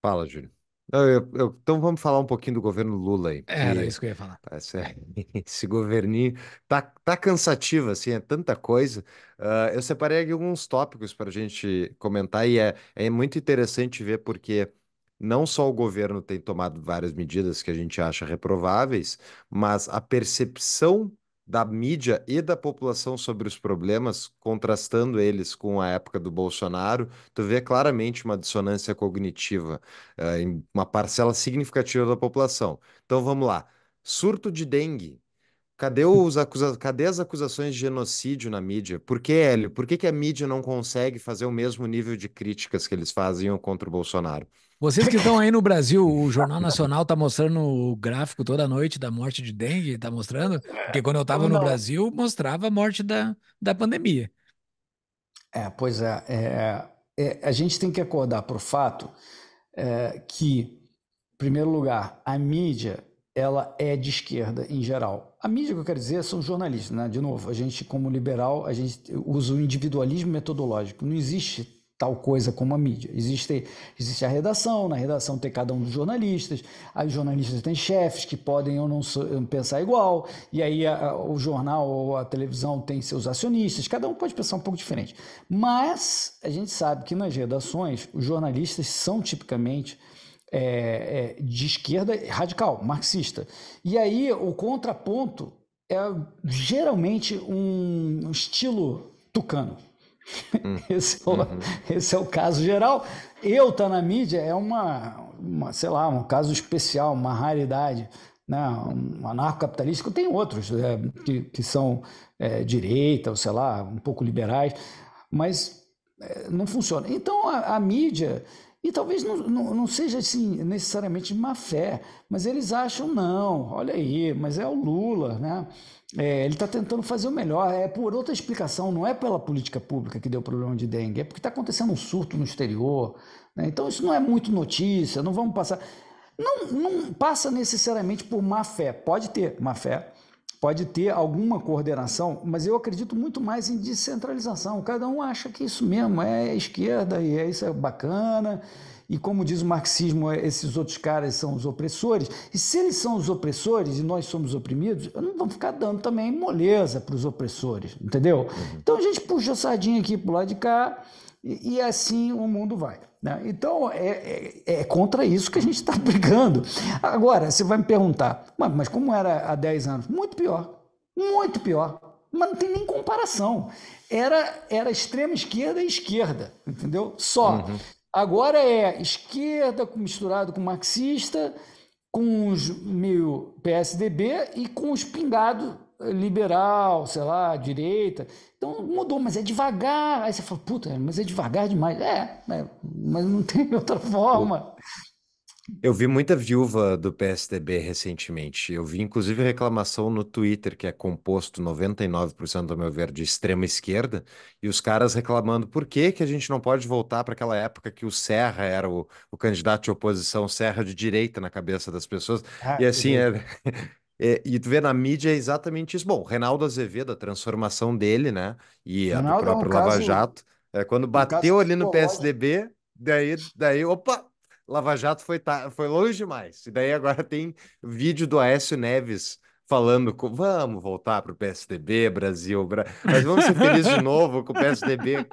fala, Júlio eu- eu- então vamos falar um pouquinho do governo Lula aí, Era isso que eu ia falar. Tá esse governinho tá, tá cansativo, assim, é tanta coisa. Ah, eu separei aqui alguns tópicos para a gente comentar e é, é muito interessante ver porque não só o governo tem tomado várias medidas que a gente acha reprováveis, mas a percepção da mídia e da população sobre os problemas, contrastando eles com a época do Bolsonaro, tu vê claramente uma dissonância cognitiva uh, em uma parcela significativa da população. Então vamos lá. Surto de dengue. Cadê, os acusa... Cadê as acusações de genocídio na mídia? Por que, Hélio? Por que, que a mídia não consegue fazer o mesmo nível de críticas que eles faziam contra o Bolsonaro? Vocês que estão aí no Brasil, o Jornal Nacional tá mostrando o gráfico toda noite da morte de dengue, tá mostrando? Porque quando eu estava no Brasil, mostrava a morte da, da pandemia. É, pois é, é, é, é a gente tem que acordar para o fato é, que, em primeiro lugar, a mídia ela é de esquerda em geral. A mídia que eu quero dizer são jornalistas, né? De novo, a gente como liberal, a gente usa o individualismo metodológico. Não existe tal coisa como a mídia. Existe, existe a redação, na redação tem cada um dos jornalistas, aí os jornalistas têm chefes que podem ou não eh, pensar igual, e aí a, o jornal ou a televisão tem seus acionistas, cada um pode pensar um pouco diferente. Mas a gente sabe que nas redações os jornalistas são tipicamente é, é, de esquerda radical, marxista. E aí o contraponto é geralmente um estilo tucano Hum. Esse, é o, uhum. esse é o caso geral. Eu tá na mídia é uma, uma, sei lá, um caso especial, uma raridade. Né? Um que tem outros é, que, que são é, direita, ou sei lá, um pouco liberais, mas é, não funciona. Então a, a mídia e talvez não, não, não, seja assim necessariamente má fé, mas eles acham, não, olha aí, mas é o Lula, né? É, ele está tentando fazer o melhor. É por outra explicação, não é pela política pública que deu o problema de dengue, é porque está acontecendo um surto no exterior. Né? Então isso não é muito notícia, não vamos passar. Não, não passa necessariamente por má fé, pode ter má fé, pode ter alguma coordenação, mas eu acredito muito mais em descentralização. Cada um acha que isso mesmo é esquerda e é isso é bacana. E como diz o marxismo, é, esses outros caras são os opressores. E se eles são os opressores e nós somos oprimidos, não vão ficar dando também moleza para os opressores, entendeu? Uhum. Então a gente puxa a sardinha aqui para o lado de cá e, assim o mundo vai. Né? Então, é, é, é, contra isso que a gente está brigando. Agora, você vai me perguntar, mas, mas como era há 10 anos? Muito pior, muito pior. Mas não tem nem comparação. Era, era extrema esquerda e esquerda, entendeu? Só. Uhum. Agora é esquerda misturado com marxista, com os meio PSDB e com os pingados liberal, sei lá, direita. Então mudou, mas é devagar. Aí você fala, puta, mas é devagar demais. É, é mas não tem outra forma. Eu vi muita viúva do PSDB recentemente. Eu vi, inclusive, reclamação no Twitter, que é composto 99%, do meu ver, de extrema esquerda, e os caras reclamando por que, que a gente não pode voltar para aquela época que o Serra era o, o candidato de oposição, Serra de direita na cabeça das pessoas. Ah, e assim, é... É, e tu vê na mídia é exatamente isso. Bom, Reinaldo Azevedo, a transformação dele, né? E a do próprio é um Lava caso, Jato. É, quando bateu ali no PSDB, daí, daí, opa, Lava Jato foi, tá, foi longe demais. E daí agora tem vídeo do Aécio Neves falando com, vamos voltar para o PSDB, Brasil, Bra... mas vamos ser felizes de novo com o PSDB.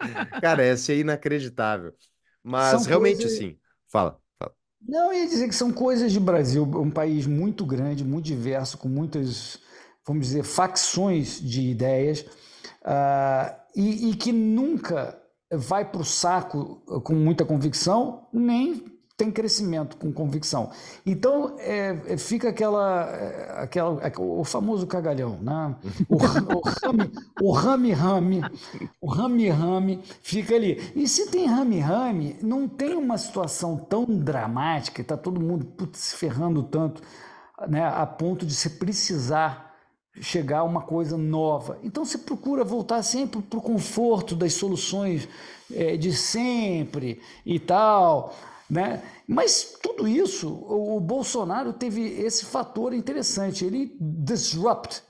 Cara, esse é inacreditável. Mas São realmente, assim, fala. Não, eu ia dizer que são coisas de Brasil, um país muito grande, muito diverso, com muitas, vamos dizer, facções de ideias, uh, e, e que nunca vai para o saco com muita convicção, nem tem crescimento com convicção. Então é, é fica aquela, é, aquela, é, o famoso cagalhão, né? O, o rame, rame, o rame rame fica ali. E se tem rame rame, não tem uma situação tão dramática, está todo mundo putz, se ferrando tanto, né? A ponto de se precisar chegar a uma coisa nova. Então você procura voltar sempre para o conforto das soluções é, de sempre e tal. Né? Mas tudo isso, o Bolsonaro teve esse fator interessante, ele disrupt,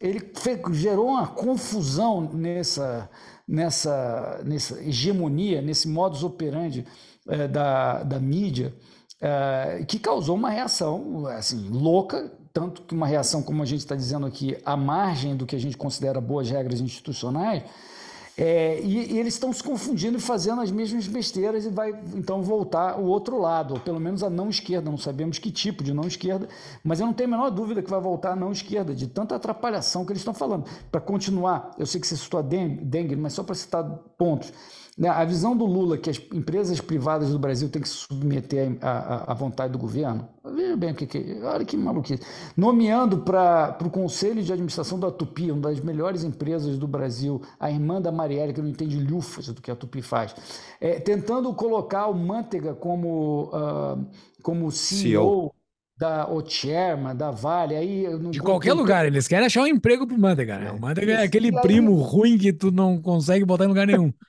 ele gerou uma confusão nessa, nessa, nessa hegemonia, nesse modus operandi é, da, da mídia, é, que causou uma reação assim, louca, tanto que uma reação, como a gente está dizendo aqui, à margem do que a gente considera boas regras institucionais, é, e, e, eles estão se confundindo e fazendo as mesmas besteiras e vai então voltar o outro lado, ou pelo menos a não esquerda, não sabemos que tipo de não esquerda, mas eu não tenho a menor dúvida que vai voltar a não esquerda, de tanta atrapalhação que eles estão falando. Para continuar, eu sei que você citou a dengue, mas só para citar pontos. Né, a visão do Lula que as empresas privadas do Brasil têm que se submeter à, vontade do governo, veja bem o que, é. olha que maluquice. Nomeando para o Conselho de Administração da Tupi, uma das melhores empresas do Brasil, a irmã da Marielle, que não entende lufas do que a Tupi faz, é, tentando colocar o Manteiga como, uh, como CEO, CEO da Ocherma, da Vale, aí... de qualquer tempo. lugar, eles querem achar um emprego pro Manteiga, né? É. O Manteiga é, aquele primo ruim que tu não consegue botar em lugar nenhum.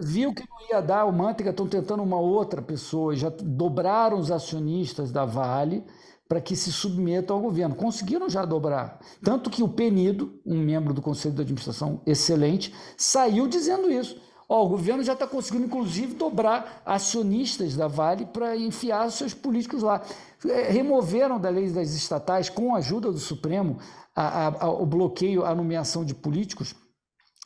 Viu que não ia dar o Manteiga, estão tentando uma outra pessoa, já dobraram os acionistas da Vale para que se submetam ao governo. Conseguiram já dobrar. Tanto que o Penido, um membro do Conselho de Administração excelente, saiu dizendo isso. o governo já está conseguindo, inclusive, dobrar acionistas da Vale para enfiar seus políticos lá. É, removeram da lei das estatais, com a ajuda do Supremo, a, a, a, o bloqueio à nomeação de políticos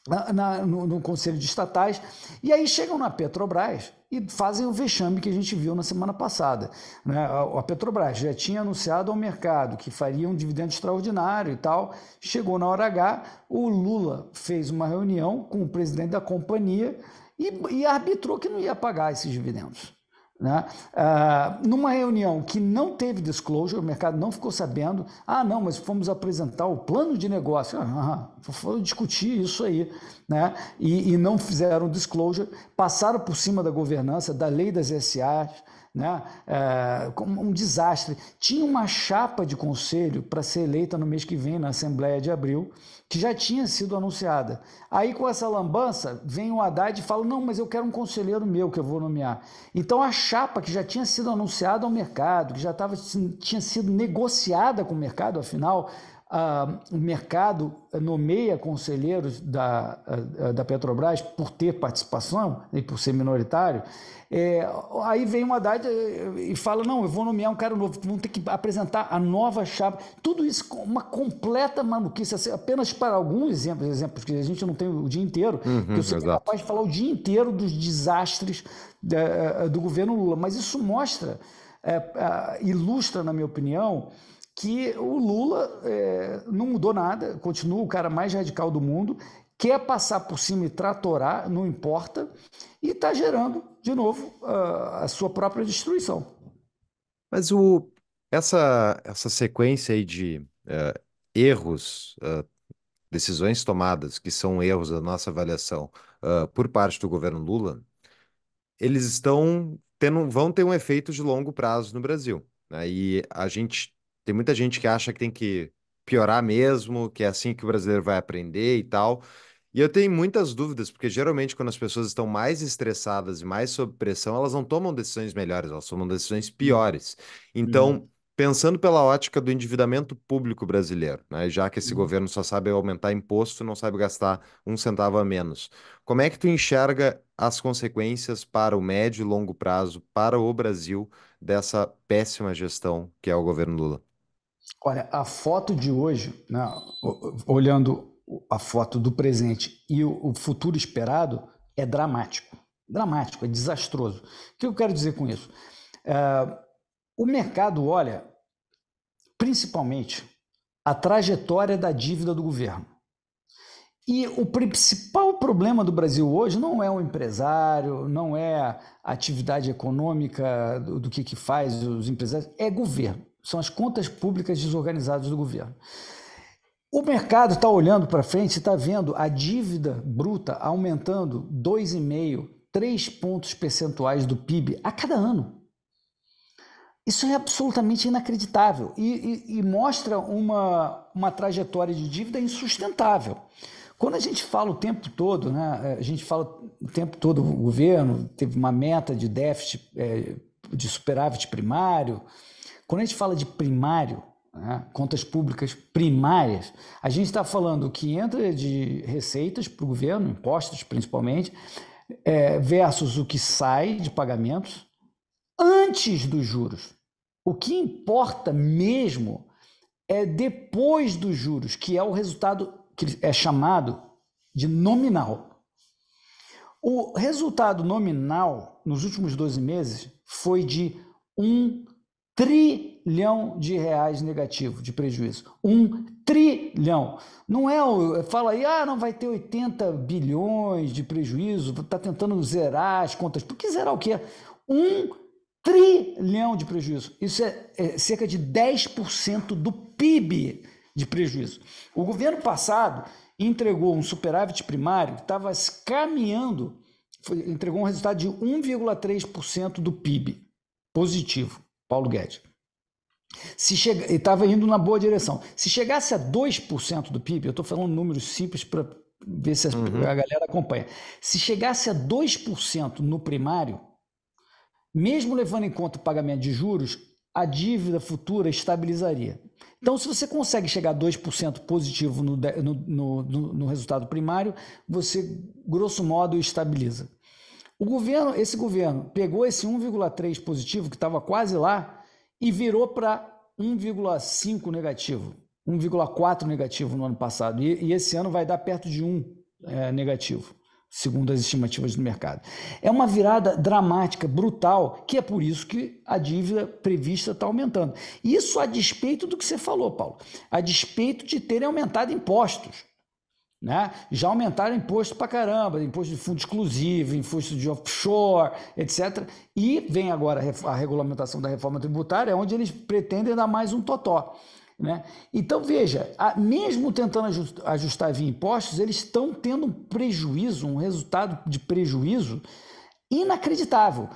na, no, no, Conselho de Estatais, e aí chegam na Petrobras e fazem o vexame que a gente viu na semana passada. Né? A, a Petrobras já tinha anunciado ao mercado que faria um dividendo extraordinário e tal, chegou na hora H, o Lula fez uma reunião com o presidente da companhia e, e arbitrou que não ia pagar esses dividendos. Né? Uh, numa reunião que não teve disclosure, o mercado não ficou sabendo. Ah, não, mas fomos apresentar o plano de negócio. Ah, ah, ah foram discutir isso aí. Né? E, e não fizeram disclosure, passaram por cima da governança, da lei das SAs, né? Ah, um desastre. Tinha uma chapa de conselho para ser eleita no mês que vem, na Assembleia de Abril, que já tinha sido anunciada. Aí, com essa lambança, vem o Haddad e fala: não, mas eu quero um conselheiro meu que eu vou nomear. Então, a chapa que já tinha sido anunciada ao mercado, que já tava, tinha sido negociada com o mercado, afinal, o mercado nomeia conselheiros da, da Petrobras por ter participação e por ser minoritário, é, aí vem uma Haddad e fala, não, eu vou nomear um cara novo, vão ter que apresentar a nova chave. Tudo isso uma completa maluquice, assim, apenas para alguns exemplos, exemplos que a gente não tem o dia inteiro, uhum, que eu uhum, sou é capaz de falar o dia inteiro dos desastres da, do governo Lula, mas isso mostra, é, ilustra, na minha opinião, que o Lula é, não mudou nada, continua o cara mais radical do mundo, quer passar por cima e tratorar, não importa, e está gerando, de novo, a, a sua própria destruição. Mas o, essa, essa sequência aí de uh, erros, uh, decisões tomadas, que são erros da nossa avaliação uh, por parte do governo Lula, eles estão tendo, vão ter um efeito de longo prazo no Brasil. Né? E a gente tem muita gente que acha que tem que piorar mesmo, que é assim que o brasileiro vai aprender e tal. E eu tenho muitas dúvidas, porque geralmente quando as pessoas estão mais estressadas e mais sob pressão, elas não tomam decisões melhores, elas tomam decisões hum. piores. Então, uhum. pensando pela ótica do endividamento público brasileiro, né, já que esse uhum. governo só sabe aumentar imposto, não sabe gastar um centavo a menos, como é que tu enxerga as consequências para o médio e longo prazo, para o Brasil, dessa péssima gestão que é o governo Lula? Olha, a foto de hoje, né, olhando a foto do presente e o futuro esperado, é dramático. Dramático, é desastroso. O que eu quero dizer com isso? É, o mercado olha principalmente a trajetória da dívida do governo. E o principal problema do Brasil hoje não é o empresário, não é a atividade econômica do, do que, que faz os empresários, é governo. São as contas públicas desorganizadas do governo. O mercado está olhando para frente e está vendo a dívida bruta aumentando 2,5, 3 pontos percentuais do PIB a cada ano. Isso é absolutamente inacreditável e, e, e mostra uma, uma trajetória de dívida insustentável. Quando a gente fala o tempo todo, né, a gente fala o tempo todo, o governo teve uma meta de déficit, é, de superávit primário, quando a gente fala de primário, né, contas públicas primárias, a gente está falando que entra de receitas para o governo, impostos principalmente, é, versus o que sai de pagamentos antes dos juros. O que importa mesmo é depois dos juros, que é o resultado que é chamado de nominal. O resultado nominal nos últimos 12 meses foi de 1 trilhão de reais negativo de prejuízo. Um trilhão. Não é o. Fala aí, ah, não vai ter 80 bilhões de prejuízo, está tentando zerar as contas. Por que zerar o quê? Um trilhão de prejuízo. Isso é, é cerca de 10% do PIB de prejuízo. O governo passado entregou um superávit primário que estava caminhando, foi, entregou um resultado de 1,3% do PIB positivo. Paulo Guedes. Se chega, estava indo na boa direção. Se chegasse a 2% do PIB, eu estou falando números simples para ver se a, uhum. a galera acompanha. Se chegasse a 2% no primário, mesmo levando em conta o pagamento de juros, a dívida futura estabilizaria. Então, se você consegue chegar a 2% positivo no, no, no, no resultado primário, você, grosso modo, estabiliza. O governo, esse governo pegou esse 1,3 positivo que estava quase lá e virou para 1,5 negativo, 1,4 negativo no ano passado. E, e, esse ano vai dar perto de 1 é, negativo, segundo as estimativas do mercado. É uma virada dramática, brutal, que é por isso que a dívida prevista está aumentando. Isso a despeito do que você falou, Paulo, a despeito de terem aumentado impostos. Né? Já aumentaram imposto para caramba, imposto de fundo exclusivo, imposto de offshore, etc. E vem agora a regulamentação da reforma tributária, onde eles pretendem dar mais um totó. Né? Então, veja, mesmo tentando ajustar via impostos, eles estão tendo um prejuízo, um resultado de prejuízo inacreditável.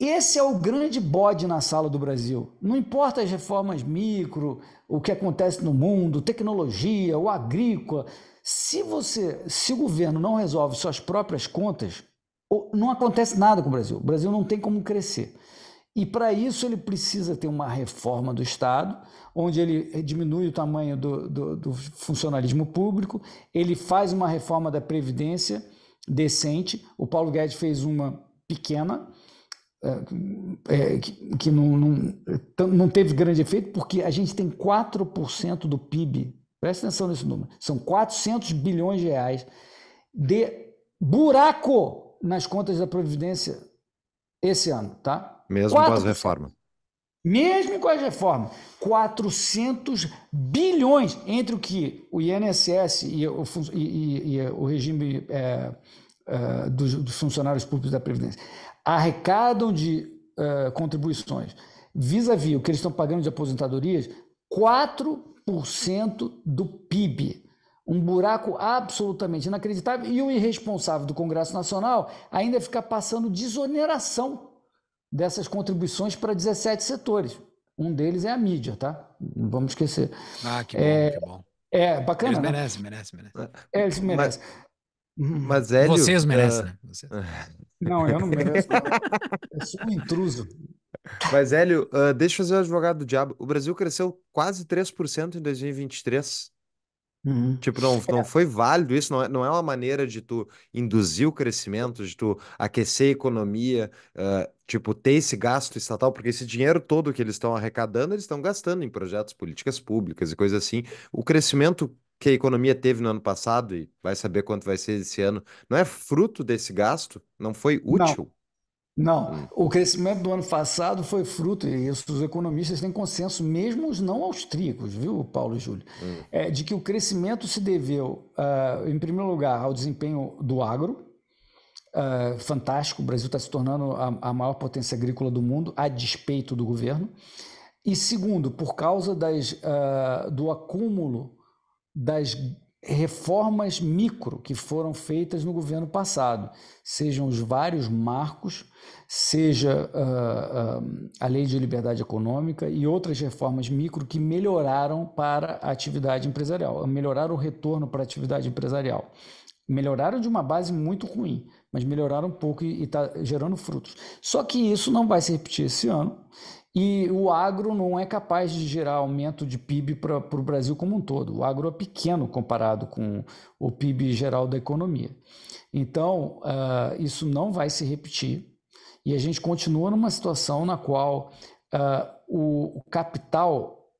Esse é o grande bode na sala do Brasil. Não importa as reformas micro, o que acontece no mundo, tecnologia, o agrícola se você, se o governo não resolve suas próprias contas, não acontece nada com o Brasil. O Brasil não tem como crescer. E para isso ele precisa ter uma reforma do Estado, onde ele diminui o tamanho do, do, do, funcionalismo público, ele faz uma reforma da Previdência decente. O Paulo Guedes fez uma pequena, é, que, que não, não, não teve grande efeito, porque a gente tem 4% do PIB Presta atenção nesse número. São 400 bilhões de reais de buraco nas contas da Previdência esse ano, tá? Mesmo Quatro... com as reformas. Mesmo com as reformas. 400 bilhões entre o que o INSS e o, e, e, e o regime é, é, dos, dos, funcionários públicos da Previdência arrecadam de é, contribuições vis-à-vis -vis o que eles estão pagando de aposentadorias, 4 1% do PIB. Um buraco absolutamente inacreditável. E o irresponsável do Congresso Nacional ainda fica passando desoneração dessas contribuições para 17 setores. Um deles é a mídia, tá? Não vamos esquecer. Ah, que bom, é, que bom. É, bacana. Eles né? merecem, né? merecem, merecem. É, eles merecem. Mas, mas Hélio, Vocês é, merecem. Uh... Não, eu não mereço. Não. Eu sou um intruso. Mas, Hélio, uh, deixa eu fazer o advogado do diabo. O Brasil cresceu quase 3% em 2023. Uhum. Tipo, não, não é. foi válido isso, não é, não é uma maneira de tu induzir o crescimento, de tu aquecer a economia, uh, tipo, ter esse gasto estatal, porque esse dinheiro todo que eles estão arrecadando, eles estão gastando em projetos, políticas públicas e coisas assim. O crescimento que a economia teve no ano passado, e vai saber quanto vai ser esse ano, não é fruto desse gasto? Não foi útil? Não, hum. o crescimento do ano passado foi fruto, e isso os economistas têm consenso, mesmo os não austríacos, viu, Paulo e Júlio, hum. é, de que o crescimento se deveu, uh, em primeiro lugar, ao desempenho do agro, uh, fantástico, o Brasil está se tornando a, a, maior potência agrícola do mundo, a despeito do governo, e segundo, por causa das, uh, do acúmulo das reformas micro que foram feitas no governo passado, sejam os vários marcos, seja uh, uh, a lei de liberdade econômica e outras reformas micro que melhoraram para a atividade empresarial, melhoraram o retorno para a atividade empresarial. Melhoraram de uma base muito ruim, mas melhoraram um pouco e está gerando frutos. Só que isso não vai se repetir esse ano e o agro não é capaz de gerar aumento de PIB para o Brasil como um todo. O agro é pequeno comparado com o PIB geral da economia. Então, uh, isso não vai se repetir. E a gente continua numa situação na qual uh, o, o capital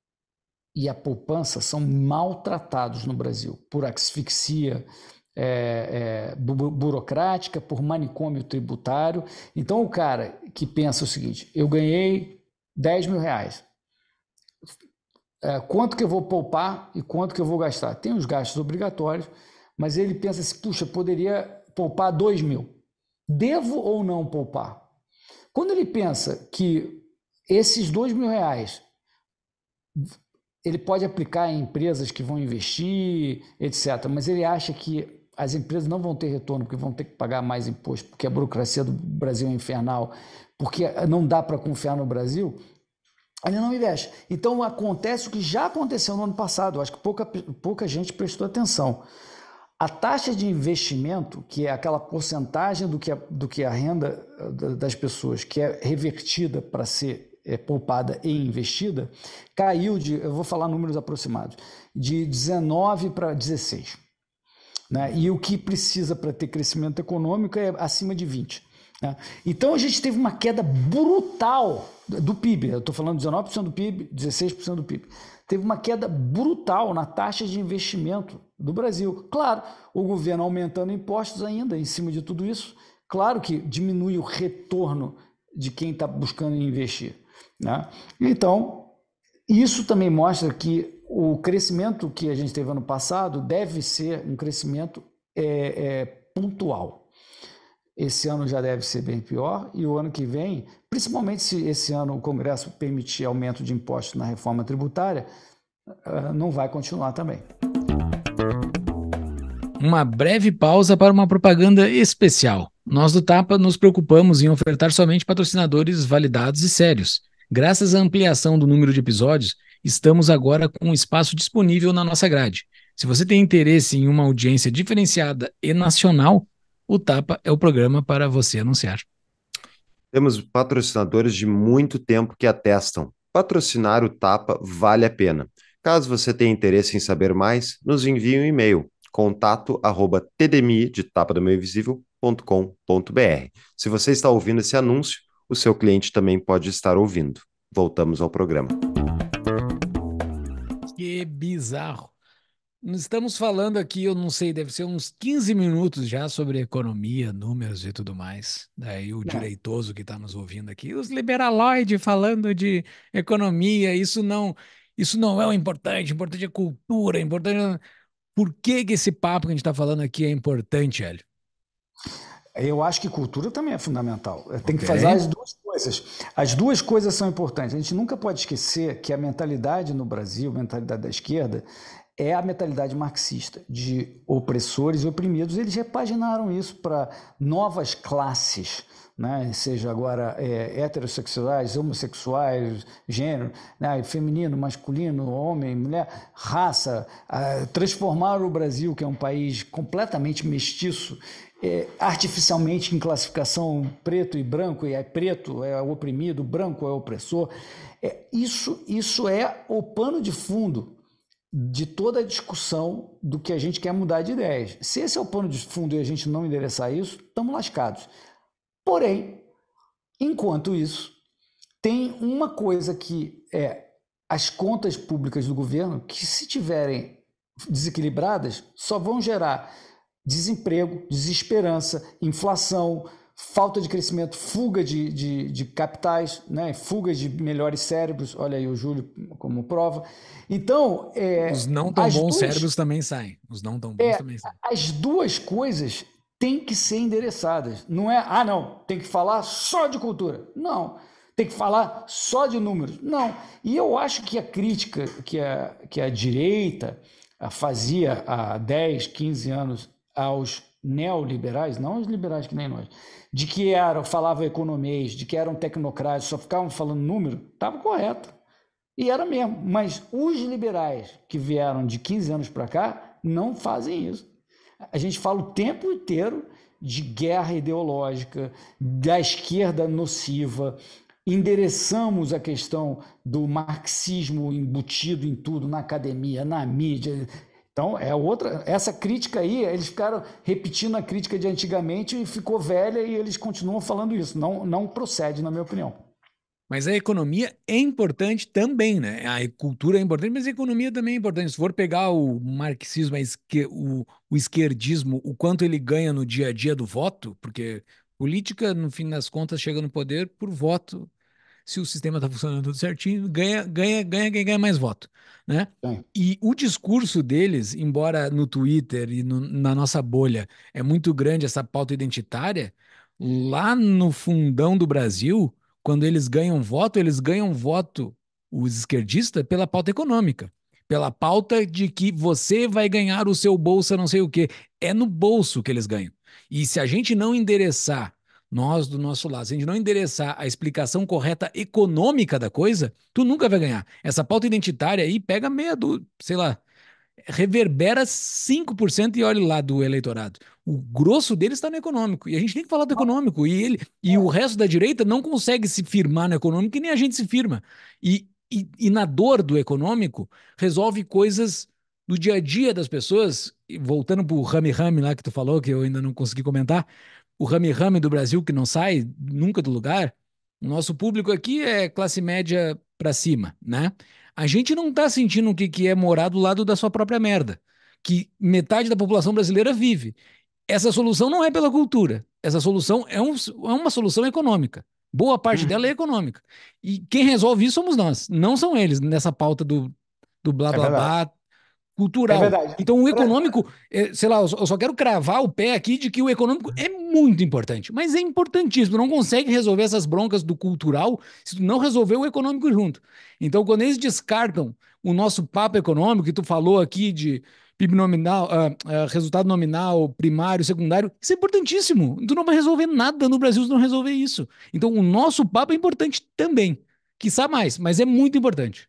e a poupança são maltratados no Brasil por asfixia, é, é, bu burocrática, por manicômio tributário. Então, o cara que pensa o seguinte: eu ganhei 10 mil reais. É, quanto que eu vou poupar e quanto que eu vou gastar? Tem os gastos obrigatórios, mas ele pensa assim, puxa, poderia poupar 2 mil. Devo ou não poupar? Quando ele pensa que esses 2 mil reais ele pode aplicar em empresas que vão investir, etc. Mas ele acha que as empresas não vão ter retorno, porque vão ter que pagar mais imposto, porque a burocracia do Brasil é infernal, porque não dá para confiar no Brasil, ele não investe. Então acontece o que já aconteceu no ano passado, acho que pouca, pouca gente prestou atenção. A taxa de investimento, que é aquela porcentagem do que a, do que a renda eh, das pessoas que é revertida para ser é, poupada e investida, caiu de, eu vou falar números aproximados, de 19 para 16. Né? E o que precisa para ter crescimento econômico é acima de 20. Né? Então a gente teve uma queda brutal do PIB. Eu estou falando 19% do PIB, 16% do PIB. Teve uma queda brutal na taxa de investimento do Brasil. Claro, o governo aumentando impostos ainda em cima de tudo isso. Claro que diminui o retorno de quem está buscando investir. Né? Então, isso também mostra que o crescimento que a gente teve ano passado deve ser um crescimento é, é, pontual. Esse ano já deve ser bem pior e o ano que vem, principalmente se esse ano o Congresso permitir aumento de impostos na reforma tributária, ah, não vai continuar também. Uma breve pausa para uma propaganda especial. Nós do Tapa nos preocupamos em ofertar somente patrocinadores validados e sérios. Graças à ampliação do número de episódios, estamos agora com um espaço disponível na nossa grade. Se você tem interesse em uma audiência diferenciada e nacional, o Tapa é o programa para você anunciar. Temos patrocinadores de muito tempo que atestam. Patrocinar o Tapa vale a pena. Caso você tenha interesse em saber mais, nos envie um e-mail contato arroba tdmi de tapa do meio Se você está ouvindo esse anúncio, o seu cliente também pode estar ouvindo. Voltamos ao programa. Que bizarro. Estamos falando aqui, eu não sei, deve ser uns 15 minutos já sobre economia, números e tudo mais. Daí o é. direitoso que está nos ouvindo aqui, os liberaloides falando de economia, isso não, isso não é o importante, o importante é cultura, o importante. É por que, que esse papo que a gente está falando aqui é importante, Hélio? Eu acho que cultura também é fundamental. É, tem okay. que fazer as duas coisas. As duas coisas são importantes. A gente nunca pode esquecer que a mentalidade no Brasil, a mentalidade da esquerda, é a mentalidade marxista de opressores e oprimidos. Eles repaginaram isso para novas classes, né? seja agora é, heterossexuais, homossexuais, gênero, né? feminino, masculino, homem, mulher, raça. Ah, transformaram o Brasil, que é um país completamente mestiço, é, artificialmente em classificação preto e branco, e é preto é oprimido, branco é opressor. É, isso, isso é o pano de fundo de toda a discussão do que a gente quer mudar de ideias. Se esse é o pano de fundo e a gente não endereçar isso, estamos lascados. Porém, enquanto isso, tem uma coisa que é as contas públicas do governo que, se tiverem desequilibradas, só vão gerar desemprego, desesperança, inflação, falta de crescimento, fuga de, de, de, capitais, né? fuga de melhores cérebros, olha aí o Júlio como prova. Então. É, Os não tão bons duas, cérebros também saem. Os não tão bons é, também saem. As duas coisas têm que ser endereçadas. Não é, ah, não, tem que falar só de cultura. Não. Tem que falar só de números. Não. E eu acho que a crítica que a, que a direita fazia há 10, 15 anos aos neoliberais, não os liberais que nem nós, de que eram, falavam economês, de que eram tecnocratas, só ficavam falando número, estava correto. E era mesmo. Mas os liberais que vieram de 15 anos para cá não fazem isso. A gente fala o tempo inteiro de guerra ideológica, da esquerda nociva, endereçamos a questão do marxismo embutido em tudo, na academia, na mídia, então, é outra. Essa crítica aí, eles ficaram repetindo a crítica de antigamente e ficou velha e eles continuam falando isso. Não, não procede, na minha opinião. Mas a economia é importante também, né? A cultura é importante, mas a economia também é importante. Se for pegar o marxismo, o esquerdismo, o quanto ele ganha no dia a dia do voto, porque política, no fim das contas, chega no poder por voto se o sistema está funcionando tudo certinho, ganha, ganha, ganha quem ganha mais voto. Né? E o discurso deles, embora no Twitter e no, na nossa bolha é muito grande essa pauta identitária, lá no fundão do Brasil, quando eles ganham voto, eles ganham voto, os esquerdistas, pela pauta econômica. Pela pauta de que você vai ganhar o seu bolsa não sei o quê. É no bolso que eles ganham. E se a gente não endereçar nós do nosso lado, se a gente não endereçar a explicação correta econômica da coisa, tu nunca vai ganhar. Essa pauta identitária aí pega meia do, sei lá, reverbera 5% e olha lá do eleitorado. O grosso dele está no econômico. E a gente tem que falar do econômico. E, ele, e o resto da direita não consegue se firmar no econômico e nem a gente se firma. E, e, e na dor do econômico, resolve coisas do dia a dia das pessoas. voltando pro Rami Rami lá que tu falou, que eu ainda não consegui comentar, o rame-rame do Brasil que não sai nunca do lugar, o nosso público aqui é classe média para cima, né? A gente não tá sentindo o que, que é morar do lado da sua própria merda, que metade da população brasileira vive. Essa solução não é pela cultura, essa solução é, um, é uma solução econômica. Boa parte uhum. dela é econômica. E quem resolve isso somos nós, não são eles nessa pauta do, do blá blá é blá, cultural. É Então, o econômico, é, sei lá, eu só, eu só quero cravar o pé aqui de que o econômico é muito importante, mas é importantíssimo. Não consegue resolver essas broncas do cultural se tu não resolver o econômico junto. Então, quando eles descartam o nosso papo econômico, que tu falou aqui de PIB nominal, uh, uh, resultado nominal, primário, secundário, isso é importantíssimo. Tu não vai resolver nada no Brasil se não resolver isso. Então, o nosso papo é importante também. Quiçá mais, mas é muito importante.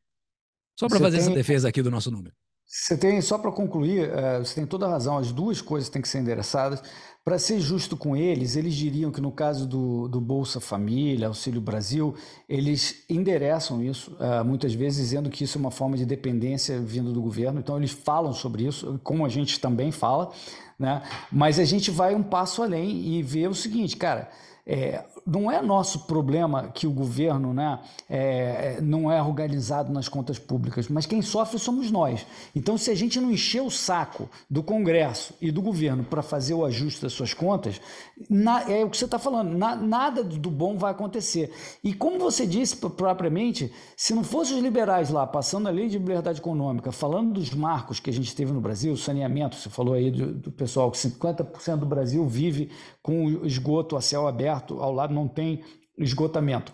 Só para fazer tem... essa defesa aqui do nosso número. Você tem, só para concluir, eh, você tem toda a razão, as duas coisas têm que ser endereçadas. Para ser justo com eles, eles diriam que no caso do, do Bolsa Família, Auxílio Brasil, eles endereçam isso, eh, muitas vezes dizendo que isso é uma forma de dependência vindo do governo, então eles falam sobre isso, como a gente também fala, né? mas a gente vai um passo além e vê o seguinte, cara. É, não é nosso problema que o governo né, é, é, não é organizado nas contas públicas, mas quem sofre somos nós. Então, se a gente não encher o saco do Congresso e do governo para fazer o ajuste das suas contas, na, é o que você está falando, na, nada do bom vai acontecer. E como você disse propriamente, se não fossem os liberais lá passando a lei de liberdade econômica, falando dos marcos que a gente teve no Brasil, saneamento, você falou aí do, do pessoal que 50% do Brasil vive com esgoto a céu aberto ao lado não tem esgotamento.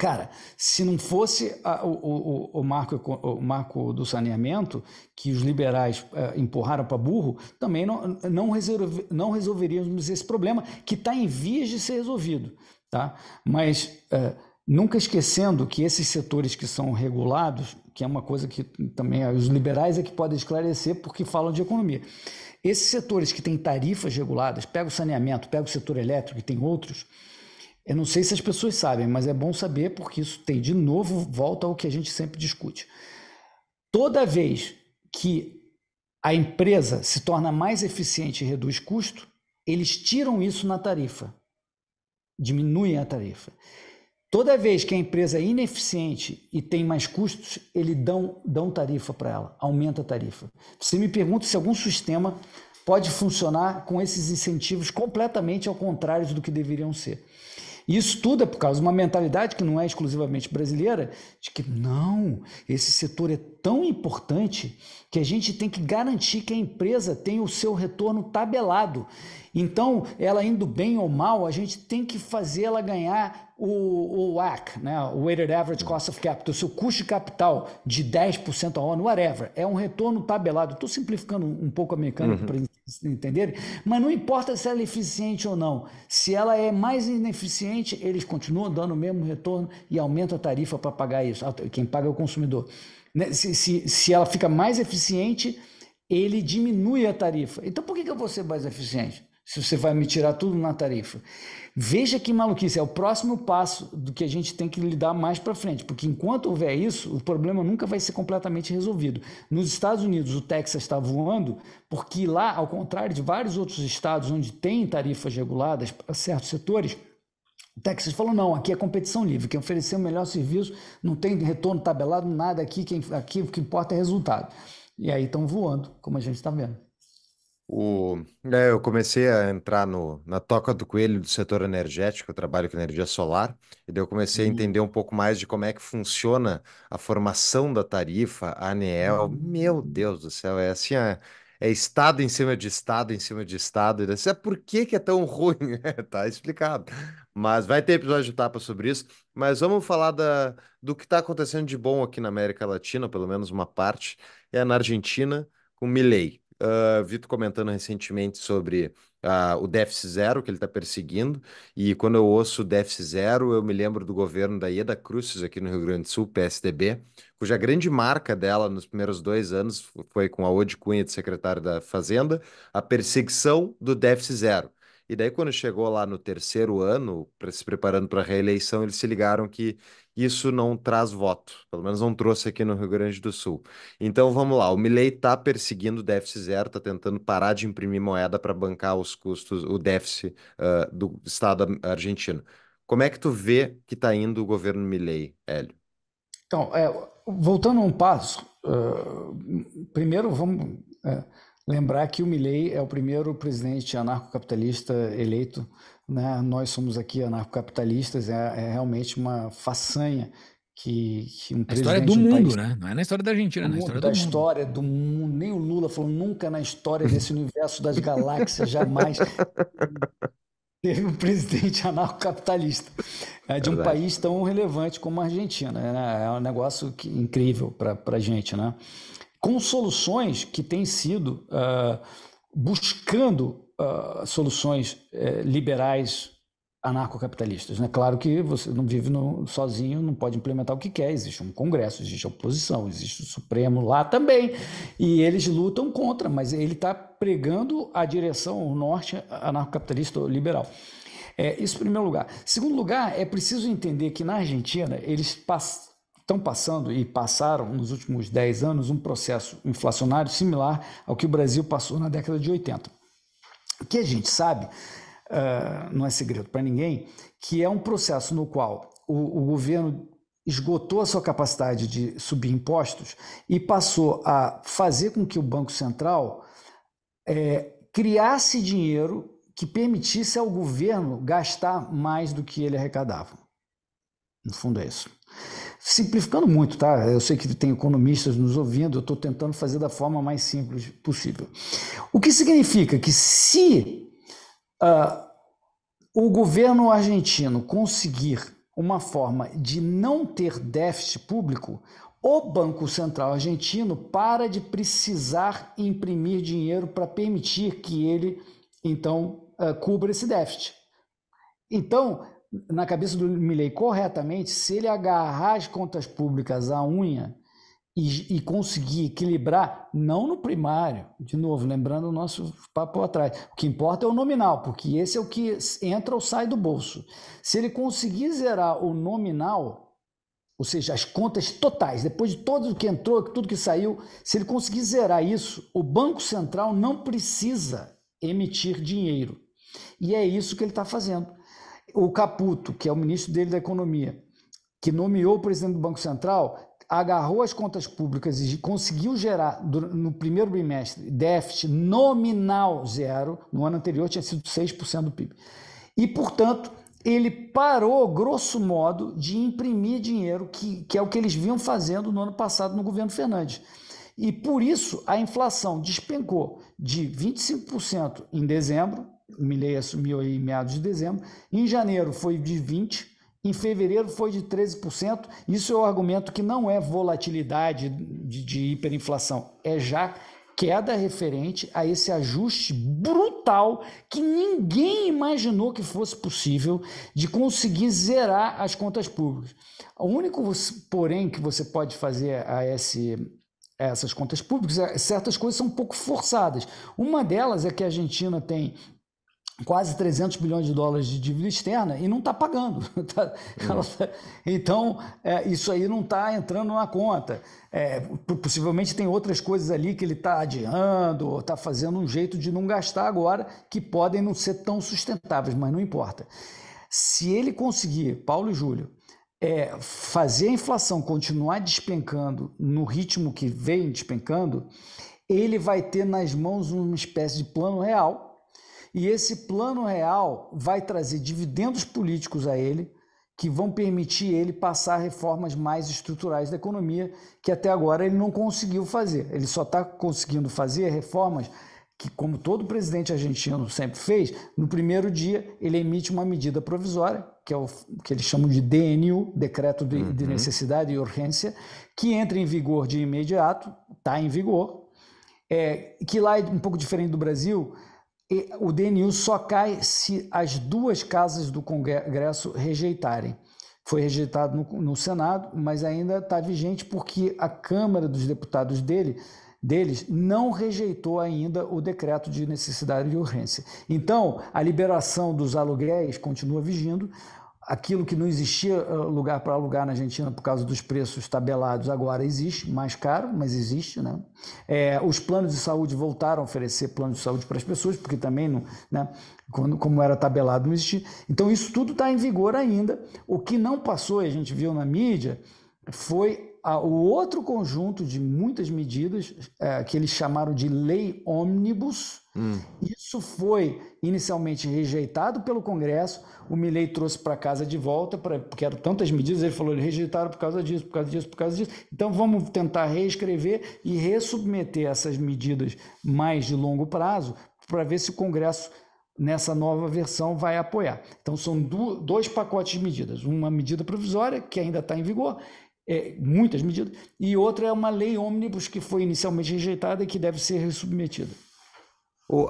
Cara, se não fosse a, o, o, o, marco, o marco do saneamento, que os liberais é, empurraram para burro, também não, não, resolve, não resolveríamos esse problema, que está em vias de ser resolvido. Tá? Mas é, nunca esquecendo que esses setores que são regulados, que é uma coisa que também é, os liberais é que podem esclarecer porque falam de economia. Esses setores que têm tarifas reguladas, pega o saneamento, pega o setor elétrico e tem outros, eu não sei se as pessoas sabem, mas é bom saber porque isso tem de novo volta ao que a gente sempre discute. Toda vez que a empresa se torna mais eficiente e reduz custo, eles tiram isso na tarifa, diminuem a tarifa. Toda vez que a empresa é ineficiente e tem mais custos, eles dão, dão tarifa para ela, aumenta a tarifa. Você me pergunta se algum sistema pode funcionar com esses incentivos completamente ao contrário do que deveriam ser. E isso tudo é por causa de uma mentalidade que não é exclusivamente brasileira, de que não, esse setor é tão importante que a gente tem que garantir que a empresa tenha o seu retorno tabelado. Então, ela indo bem ou mal, a gente tem que fazer ela ganhar o, o WAC, né? o Weighted Average Cost of Capital, seu custo de capital de 10% ao ano, whatever. É um retorno tabelado. Estou simplificando um pouco a mecânica uhum. para entenderem, mas não importa se ela é eficiente ou não. Se ela é mais ineficiente, eles continuam dando o mesmo retorno e aumenta a tarifa para pagar isso. Quem paga é o consumidor né, se, se, se ela fica mais eficiente, ele diminui a tarifa. Então por que, que eu vou ser mais eficiente? Se você vai me tirar tudo na tarifa. Veja que maluquice, é o próximo passo do que a gente tem que lidar mais para frente, porque enquanto houver isso, o problema nunca vai ser completamente resolvido. Nos Estados Unidos, o Texas está voando, porque lá, ao contrário de vários outros estados onde tem tarifas reguladas para certos setores, o Texas falou: não, aqui é competição livre. Quem oferecer o melhor serviço não tem retorno tabelado, nada aqui. Quem, aqui o que importa é resultado. E aí estão voando, como a gente está vendo. O, é, eu comecei a entrar no, na toca do coelho do setor energético, eu trabalho com energia solar, e daí eu comecei a uhum. entender um pouco mais de como é que funciona a formação da tarifa, a ANEEL. Uhum. Meu Deus do céu, é assim, é, é estado em cima de estado em cima de estado, e daí, é por que que é tão ruim? É, tá explicado. Mas vai ter episódio de tapa sobre isso. Mas vamos falar da, do que está acontecendo de bom aqui na América Latina, pelo menos uma parte. É na Argentina, com Milei. Uh, ah, Vitor comentando recentemente sobre uh, o déficit zero que ele está perseguindo. E quando eu ouço déficit zero, eu me lembro do governo da Ieda Cruzes aqui no Rio Grande do Sul, PSDB, cuja grande marca dela nos primeiros dois anos foi com a Ode Cunha de secretário da Fazenda, a perseguição do déficit zero. E daí, quando chegou lá no terceiro ano, se preparando para a reeleição, eles se ligaram que isso não traz voto, pelo menos não trouxe aqui no Rio Grande do Sul. Então vamos lá, o Milei está perseguindo o déficit zero, está tentando parar de imprimir moeda para bancar os custos, o déficit uh, do Estado argentino. Como é que tu vê que está indo o governo Milei, Hélio? Então, é, voltando um passo, uh, primeiro vamos. É Lembrar que o Milley é o primeiro presidente anarcocapitalista eleito. Né? Nós somos aqui anarcocapitalistas, é, é realmente uma façanha que, que um é a história do um mundo, país... né? Não é na história da Argentina, é na história da do mundo. história do mundo. Nem o Lula falou nunca na história desse universo das galáxias jamais teve um presidente anarcocapitalista né, de um país tão relevante como a Argentina. Né? É, um negócio que, incrível para a gente, né? com soluções que têm sido uh, buscando uh, soluções uh, liberais anarcocapitalistas. Né? Claro que você não vive no, sozinho, não pode implementar o que quer. Existe um Congresso, existe a oposição, existe o Supremo lá também. E eles lutam contra, mas ele está pregando a direção, o norte anarcocapitalista liberal. É, isso em primeiro lugar. Segundo lugar, é preciso entender que na Argentina eles passam estão passando e passaram nos últimos 10 anos um processo inflacionário similar ao que o Brasil passou na década de 80. O que a gente sabe, uh, não é segredo para ninguém, que é um processo no qual o, o governo esgotou a sua capacidade de subir impostos e passou a fazer com que o Banco Central é, criasse dinheiro que permitisse ao governo gastar mais do que ele arrecadava. No fundo, é isso simplificando muito, tá? Eu sei que tem economistas nos ouvindo, eu estou tentando fazer da forma mais simples possível. O que significa que se uh, o governo argentino conseguir uma forma de não ter déficit público, o Banco Central argentino para de precisar imprimir dinheiro para permitir que ele, então, uh, cubra esse déficit. Então, na cabeça do Milley corretamente, se ele agarrar as contas públicas à unha e, e, conseguir equilibrar, não no primário, de novo, lembrando o nosso papo atrás, o que importa é o nominal, porque esse é o que entra ou sai do bolso. Se ele conseguir zerar o nominal, ou seja, as contas totais, depois de tudo que entrou, tudo que saiu, se ele conseguir zerar isso, o Banco Central não precisa emitir dinheiro. E é isso que ele está fazendo o Caputo, que é o ministro dele da Economia, que nomeou o presidente do Banco Central, agarrou as contas públicas e conseguiu gerar no primeiro bimestre déficit nominal zero, no ano anterior tinha sido 6% do PIB. E, portanto, ele parou, grosso modo, de imprimir dinheiro, que, que é o que eles vinham fazendo no ano passado no governo Fernandes. E por isso a inflação despencou de 25% em dezembro o Milley assumiu aí em meados de dezembro. Em janeiro foi de 20%, em fevereiro foi de 13%. Isso é o um argumento que não é volatilidade de, de hiperinflação, é já queda referente a esse ajuste brutal que ninguém imaginou que fosse possível de conseguir zerar as contas públicas. O único, porém, que você pode fazer a esse essas contas públicas, é, certas coisas são um pouco forçadas. Uma delas é que a Argentina tem quase 300 bilhões de dólares de dívida externa e não está pagando. Tá, uhum. tá, então, é, isso aí não está entrando na conta. É, possivelmente tem outras coisas ali que ele está adiando, está fazendo um jeito de não gastar agora, que podem não ser tão sustentáveis, mas não importa. Se ele conseguir, Paulo e Júlio, é, fazer a inflação continuar despencando no ritmo que vem despencando, ele vai ter nas mãos uma espécie de plano real e esse plano real vai trazer dividendos políticos a ele, que vão permitir ele passar reformas mais estruturais da economia, que até agora ele não conseguiu fazer. Ele só está conseguindo fazer reformas que, como todo presidente argentino sempre fez, no primeiro dia ele emite uma medida provisória, que é o que eles chamam de DNU, Decreto de, uhum. de Necessidade e Urgência, que entra em vigor de imediato, está em vigor, é, que lá é um pouco diferente do Brasil, o DNU só cai se as duas casas do Congresso rejeitarem. Foi rejeitado no, no Senado, mas ainda está vigente porque a Câmara dos Deputados dele deles não rejeitou ainda o decreto de necessidade de urgência. Então, a liberação dos aluguéis continua vigindo, Aquilo que não existia ah, lugar para alugar na Argentina por causa dos preços tabelados, agora existe, mais caro, mas existe. Né? É, os planos de saúde voltaram a oferecer planos de saúde para as pessoas, porque também, não, né, quando, como era tabelado, não existia. Então, isso tudo está em vigor ainda. O que não passou, e a gente viu na mídia, foi o outro conjunto de muitas medidas é, que eles chamaram de lei omnibus Hum. Isso foi inicialmente rejeitado pelo Congresso. O Milley trouxe para casa de volta, pra, porque eram tantas medidas, ele falou: eles rejeitaram por causa disso, por causa disso, por causa disso. Então vamos tentar reescrever e ressubmeter essas medidas mais de longo prazo para ver se o Congresso nessa nova versão vai apoiar. Então são dois pacotes de medidas, uma medida provisória que ainda está em vigor, é, muitas medidas, e outra é uma lei ômnibus que foi inicialmente rejeitada e que deve ser ressubmetida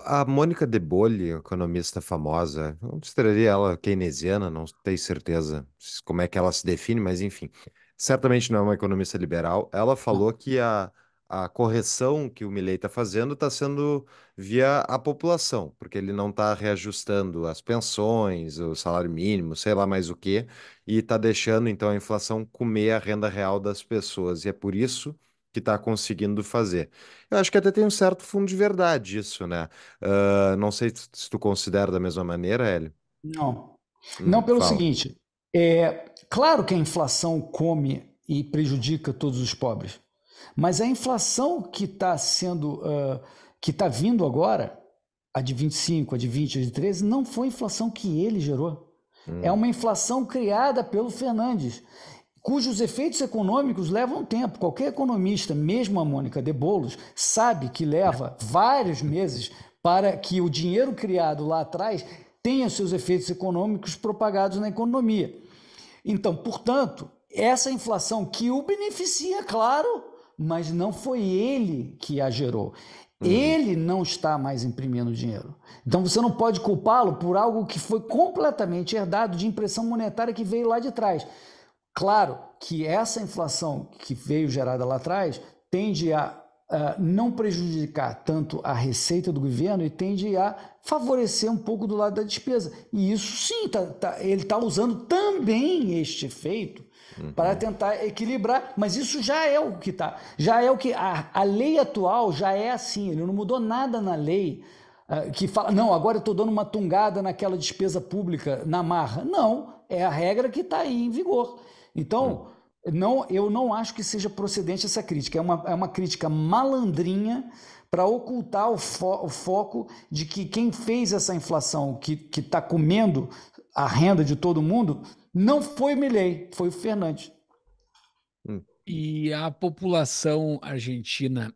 a Mônica de Bolle, economista famosa, eu consideraria ela keynesiana, não tenho certeza como é que ela se define, mas enfim, certamente não é uma economista liberal. Ela hum. falou que a, a correção que o Milei está fazendo está sendo via a população, porque ele não está reajustando as pensões, o salário mínimo, sei lá mais o quê, e está deixando então a inflação comer a renda real das pessoas. E é por isso que está conseguindo fazer. Eu acho que até tem um certo fundo de verdade isso, né? Uh, não sei se tu considera da mesma maneira, Hélio. Não. Hum, não pelo fala. seguinte, é claro que a inflação come e prejudica todos os pobres, mas a inflação que está sendo, uh, que está vindo agora, a de 25, a de 20, a de 13, não foi inflação que ele gerou. Hum. É uma inflação criada pelo Fernandes cujos efeitos econômicos levam tempo. Qualquer economista, mesmo a Mônica de Bolos, sabe que leva vários meses para que o dinheiro criado lá atrás tenha seus efeitos econômicos propagados na economia. Então, portanto, essa inflação que o beneficia, claro, mas não foi ele que a gerou. Uhum. Ele não está mais imprimindo dinheiro. Então você não pode culpá-lo por algo que foi completamente herdado de impressão monetária que veio lá de trás. Claro que essa inflação que veio gerada lá atrás tende a Uh, não prejudicar tanto a receita do governo e tende a favorecer um pouco do lado da despesa. E isso sim, tá, tá, ele está usando também este efeito uhum. para tentar equilibrar, mas isso já é o que está. Já é o que. A, a lei atual já é assim, ele não mudou nada na lei. Uh, que fala, não, agora eu estou dando uma tungada naquela despesa pública na marra. Não, é a regra que está aí em vigor. Então, hum. não, eu não acho que seja procedente essa crítica. É uma, é uma crítica malandrinha para ocultar o, fo o, foco de que quem fez essa inflação que está comendo a renda de todo mundo não foi o Milley, foi o Fernandes. Hum. E a população argentina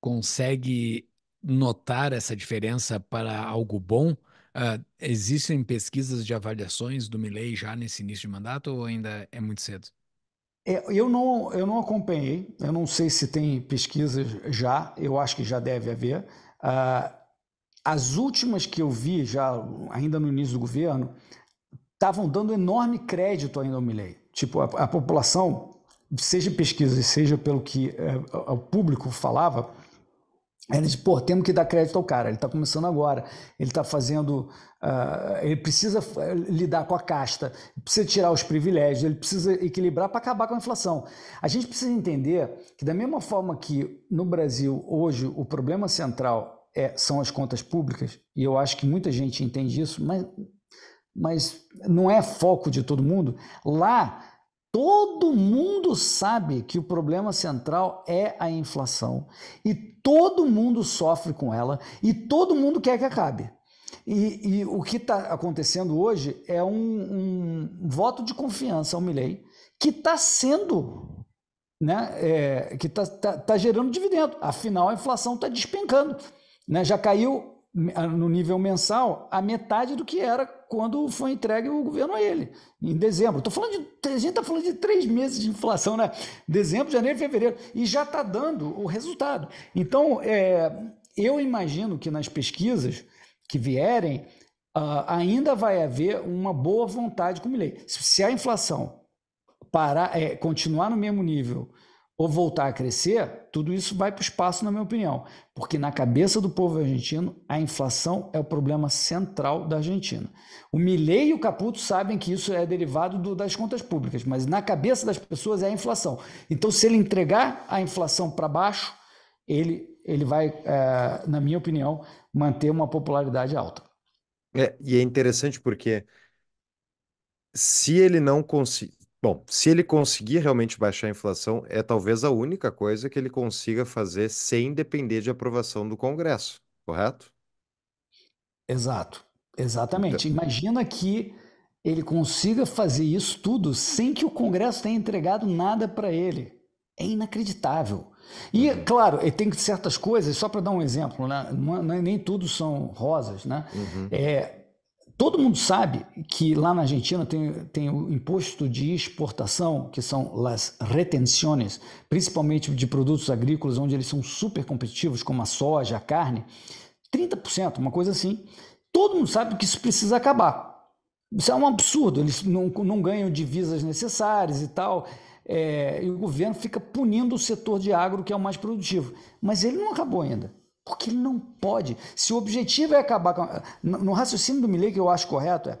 consegue notar essa diferença para algo bom? Uh, existem pesquisas de avaliações do Milley já nesse início de mandato ou ainda é muito cedo? É, eu, não, eu não acompanhei, eu não sei se tem pesquisas já, eu acho que já deve haver. Uh, as últimas que eu vi, já ainda no início do governo, estavam dando enorme crédito ainda ao Milley. Tipo, a, a população, seja pesquisa, seja pelo que eh, o público falava, Aí ele diz, pô, temos que dar crédito ao cara, ele está começando agora, ele está fazendo, uh, ele precisa lidar com a casta, precisa tirar os privilégios, ele precisa equilibrar para acabar com a inflação. A gente precisa entender que da mesma forma que no Brasil hoje o problema central é, são as contas públicas, e eu acho que muita gente entende isso, mas, mas não é foco de todo mundo, lá Todo mundo sabe que o problema central é a inflação e todo mundo sofre com ela e todo mundo quer que acabe. E, e o que está acontecendo hoje é um, um, voto de confiança ao Milley que está sendo, né, é, que está tá, tá gerando dividendo. Afinal, a inflação está despencando. Né? Já caiu no nível mensal a metade do que era quando foi entregue o governo a ele, em dezembro. estou falando de, a gente está falando de três meses de inflação, né? Dezembro, janeiro, fevereiro. E já está dando o resultado. Então, é, eu imagino que nas pesquisas que vierem, uh, ainda vai haver uma boa vontade com o Milley. Se a inflação parar, é, continuar no mesmo nível ou voltar a crescer, tudo isso vai para o espaço, na minha opinião. Porque na cabeça do povo argentino, a inflação é o problema central da Argentina. O Milei e o Caputo sabem que isso é derivado do, das contas públicas, mas na cabeça das pessoas é a inflação. Então, se ele entregar a inflação para baixo, ele, ele vai, é, na minha opinião, manter uma popularidade alta. É, e é interessante porque se ele não conseguir Bom, se ele conseguir realmente baixar a inflação, é talvez a única coisa que ele consiga fazer sem depender de aprovação do Congresso, correto? Exato, então exatamente. Então... Imagina que ele consiga fazer isso tudo sem que o Congresso tenha entregado nada para ele. É inacreditável. E, uhum. claro, tem certas coisas, só para dar um exemplo, né? É, é, nem tudo são rosas, né? Uhum. É, todo mundo sabe que lá na Argentina tem, tem o imposto de exportação, que são as retenções, principalmente de produtos agrícolas, onde eles são super competitivos, como a soja, a carne, 30%, uma coisa assim. Todo mundo sabe que isso precisa acabar. Isso é um absurdo, eles não, não ganham divisas necessárias e tal. É, e o governo fica punindo o setor de agro, que é o mais produtivo. Mas ele não acabou ainda. Porque ele não pode. Se o objetivo é acabar com. No raciocínio do Milley, que eu acho correto, é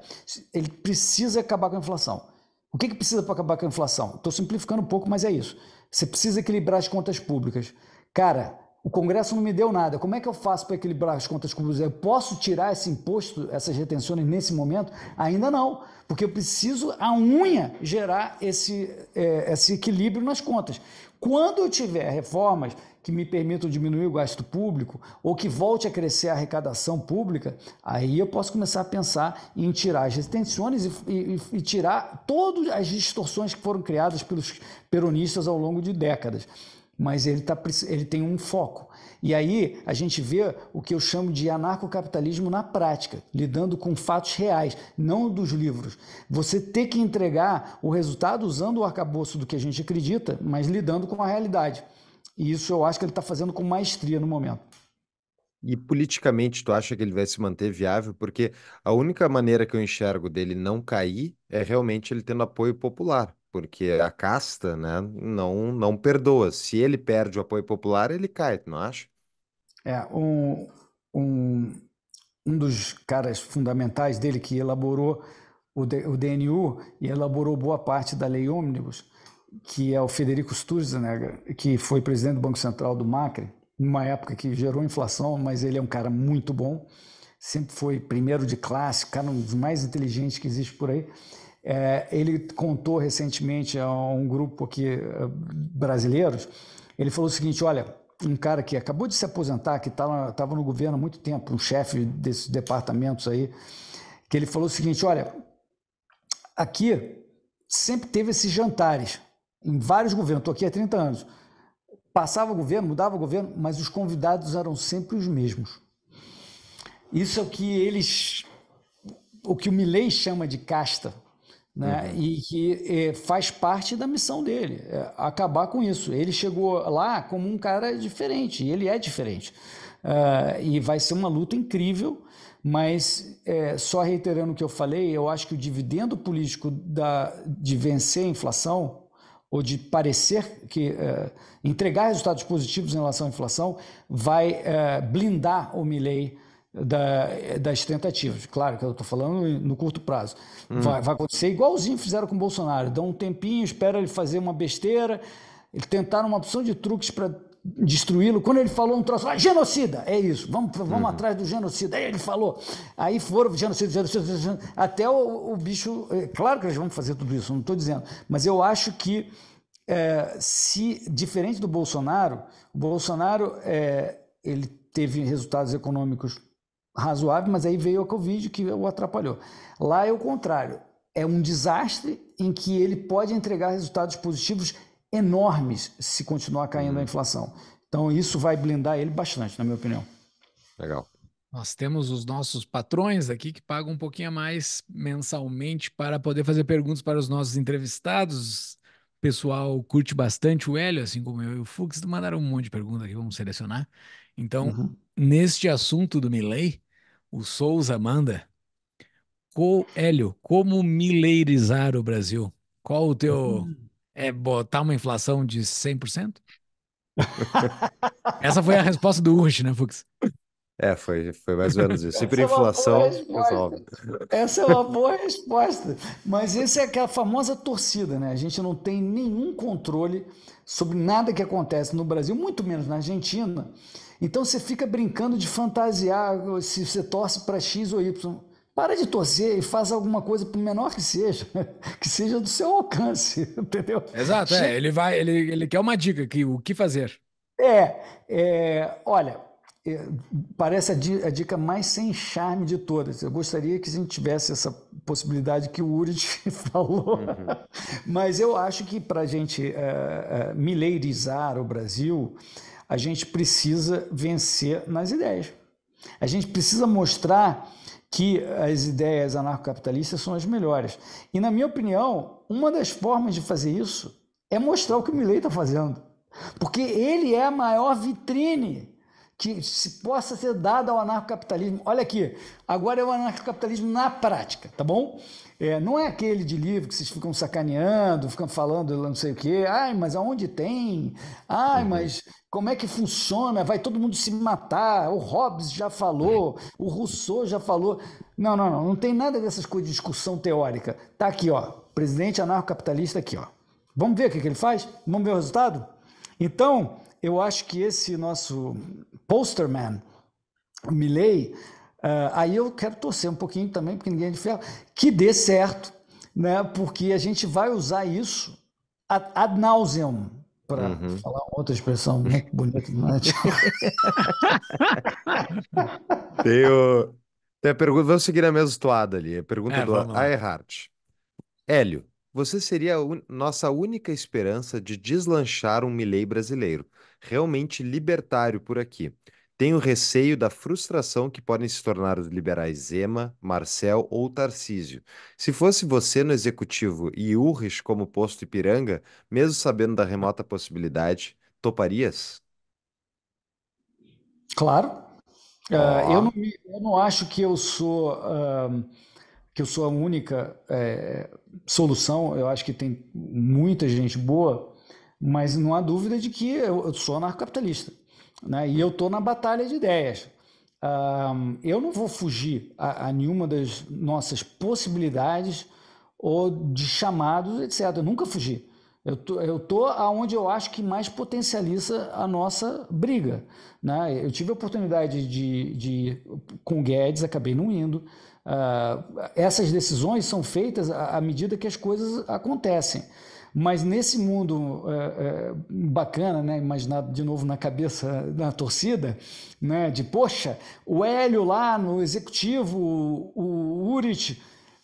ele precisa acabar com a inflação. O que, que precisa para acabar com a inflação? Estou simplificando um pouco, mas é isso. Você precisa equilibrar as contas públicas. Cara, o Congresso não me deu nada. Como é que eu faço para equilibrar as contas públicas? Eu posso tirar esse imposto, essas retenções nesse momento? Ainda não, porque eu preciso, a unha, gerar esse, é, esse equilíbrio nas contas. Quando eu tiver reformas que me permitam diminuir o gasto público ou que volte a crescer a arrecadação pública, aí eu posso começar a pensar em tirar as retenções e, e, e tirar todas as distorções que foram criadas pelos peronistas ao longo de décadas. Mas ele, tá, ele tem um foco. E aí a gente vê o que eu chamo de anarcocapitalismo na prática, lidando com fatos reais, não dos livros. Você ter que entregar o resultado usando o arcabouço do que a gente acredita, mas lidando com a realidade. E isso eu acho que ele está fazendo com maestria no momento. E politicamente, tu acha que ele vai se manter viável? Porque a única maneira que eu enxergo dele não cair é realmente ele tendo apoio popular, porque a casta, né, não não perdoa. Se ele perde o apoio popular, ele cai, tu não acha? É, um, um, um dos caras fundamentais dele que elaborou o, D, o DNU e elaborou boa parte da lei ônibus que é o Federico Sturzenegger, que foi presidente do Banco Central do Macri, numa época que gerou inflação, mas ele é um cara muito bom, sempre foi primeiro de classe, cara um dos mais inteligentes que existe por aí. É, ele contou recentemente a um grupo aqui eh, brasileiros, ele falou o seguinte, olha, um cara que acabou de se aposentar, que estava tá no governo há muito tempo, um chefe desses departamentos aí, que ele falou o seguinte, olha, aqui sempre teve esses jantares, em vários governos, estou aqui há 30 anos, passava o governo, mudava o governo, mas os convidados eram sempre os mesmos. Isso é o que eles, o que o Milley chama de casta, né? Uhum. e que é, faz parte da missão dele, é acabar com isso. Ele chegou lá como um cara diferente, e ele é diferente. Uh, e vai ser uma luta incrível, mas é, só reiterando o que eu falei, eu acho que o dividendo político da, de vencer a inflação ou de parecer que uh, entregar resultados positivos em relação à inflação vai uh, blindar o Milley da, das tentativas. Claro que eu estou falando no curto prazo. Hum. Vai, vai, acontecer igualzinho fizeram com o Bolsonaro. Dão um tempinho, espera ele fazer uma besteira. Ele tentaram uma opção de truques para destruí-lo. Quando ele falou um troço, ah, genocida, é isso, vamos, vamos uhum. atrás do genocida. Aí ele falou, aí foram genocida, genocida, genocida. até o, o, bicho. É, claro que eles vão fazer tudo isso, não estou dizendo, mas eu acho que é, se diferente do Bolsonaro, o Bolsonaro é, ele teve resultados econômicos razoáveis, mas aí veio a Covid que o atrapalhou. Lá é o contrário, é um desastre em que ele pode entregar resultados positivos enormes se continuar caindo uhum. a hum. inflação. Então, isso vai blindar ele bastante, na minha opinião. Legal. Nós temos os nossos patrões aqui que pagam um pouquinho a mais mensalmente para poder fazer perguntas para os nossos entrevistados. O pessoal curte bastante o Hélio, assim como eu e o Fux, mandaram um monte de perguntas aqui, vamos selecionar. Então, uhum. neste assunto do Milley, o Souza manda. Co Hélio, como mileirizar o Brasil? Qual o teu. Uhum é botar uma inflação de 100%? Essa foi a resposta do Ursh, né, Fux? É, foi, foi mais ou menos isso. É inflação é resolve. Essa é uma boa resposta. Mas essa é aquela famosa torcida, né? A gente não tem nenhum controle sobre nada que acontece no Brasil, muito menos na Argentina. Então você fica brincando de fantasiar se você torce para X ou Y. Para de torcer e faz alguma coisa, por menor que seja, que seja do seu alcance, entendeu? Exato, é. ele, vai, ele, ele quer uma dica aqui, o que fazer. É, é olha, é, parece a, di, a, dica mais sem charme de todas. Eu gostaria que a gente tivesse essa possibilidade que o Uri falou, uhum. mas eu acho que para a gente uh, é, uh, é, mileirizar o Brasil, a gente precisa vencer nas ideias. A gente precisa mostrar que as ideias anarcocapitalistas são as melhores. E, na minha opinião, uma das formas de fazer isso é mostrar o que o Milley está fazendo. Porque ele é a maior vitrine que se possa ser dada ao anarcocapitalismo. Olha aqui, agora é o anarcocapitalismo na prática, tá bom? É, não é aquele de livro que vocês ficam sacaneando, ficam falando não sei o quê. Ai, mas aonde tem? Ai, uhum. mas como é que funciona? Vai todo mundo se matar. O Hobbes já falou, o Rousseau já falou. Não, não, não. Não tem nada dessas coisas de discussão teórica. Tá aqui, ó. Presidente anarcocapitalista aqui, ó. Vamos ver o que, que ele faz? Vamos ver o resultado? Então, eu acho que esse nosso posterman, Milley, uh, aí eu quero torcer um pouquinho também, porque ninguém é de ferro, que dê certo, né? porque a gente vai usar isso ad, ad nauseum, para uhum. falar outra expressão muito bonita. Né? tem, o, tem a pergunta, vamos seguir a mesma toada ali, a pergunta é, do Earhart. Hélio, você seria a un... nossa única esperança de deslanchar um Milley brasileiro realmente libertário por aqui. Tenho receio da frustração que podem se tornar os liberais Zema, Marcel ou Tarcísio. Se fosse você no executivo e Urris como posto Ipiranga, mesmo sabendo da remota possibilidade, toparias? Claro. Uh, eu, não, eu, não, acho que eu sou uh, que eu sou a única uh, solução. Eu acho que tem muita gente boa mas não há dúvida de que eu sou anarcocapitalista. Né? E eu estou na batalha de ideias. eu não vou fugir a, a, nenhuma das nossas possibilidades ou de chamados, etc. Eu nunca fugi. Eu tô, eu tô aonde eu acho que mais potencializa a nossa briga. Né? Eu tive a oportunidade de, de com Guedes, acabei não indo. Uh, essas decisões são feitas à medida que as coisas acontecem. Mas nesse mundo é, é, bacana, né, imaginado de novo na cabeça da torcida, né, de poxa, o Hélio lá no executivo, o, Urit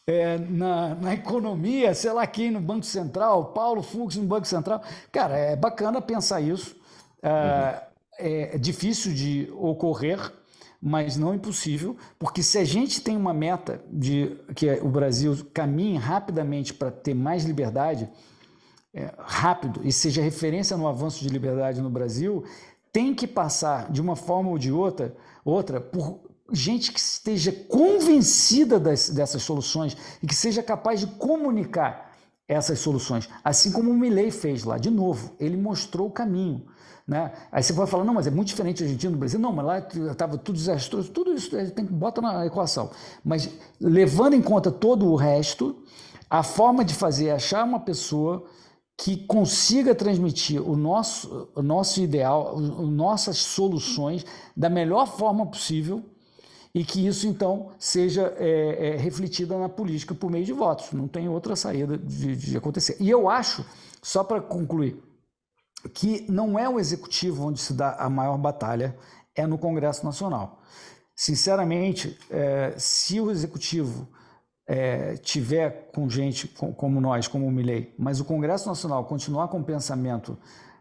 é, na, na economia, sei lá quem no Banco Central, Paulo Fux no Banco Central. Cara, é bacana pensar isso. É, uhum. É, é difícil de ocorrer, mas não impossível, porque se a gente tem uma meta de que o Brasil caminhe rapidamente para ter mais liberdade, é, rápido e seja referência no avanço de liberdade no Brasil, tem que passar de uma forma ou de outra, outra por gente que esteja convencida das, dessas soluções e que seja capaz de comunicar essas soluções, assim como o Milley fez lá, de novo, ele mostrou o caminho. Né? Aí você vai falar, não, mas é muito diferente Argentina do Brasil. Não, mas lá estava tudo desastroso, tudo isso é, tem que bota na equação. Mas levando em conta todo o resto, a forma de fazer é achar uma pessoa que consiga transmitir o nosso, o nosso ideal, o, nossas soluções da melhor forma possível e que isso então seja é, é, refletido na política por meio de votos. Não tem outra saída de, de acontecer. E eu acho, só para concluir, que não é o executivo onde se dá a maior batalha, é no Congresso Nacional. Sinceramente, é, se o executivo é, tiver com gente com, como nós, como o Milley, mas o Congresso Nacional continuar com o pensamento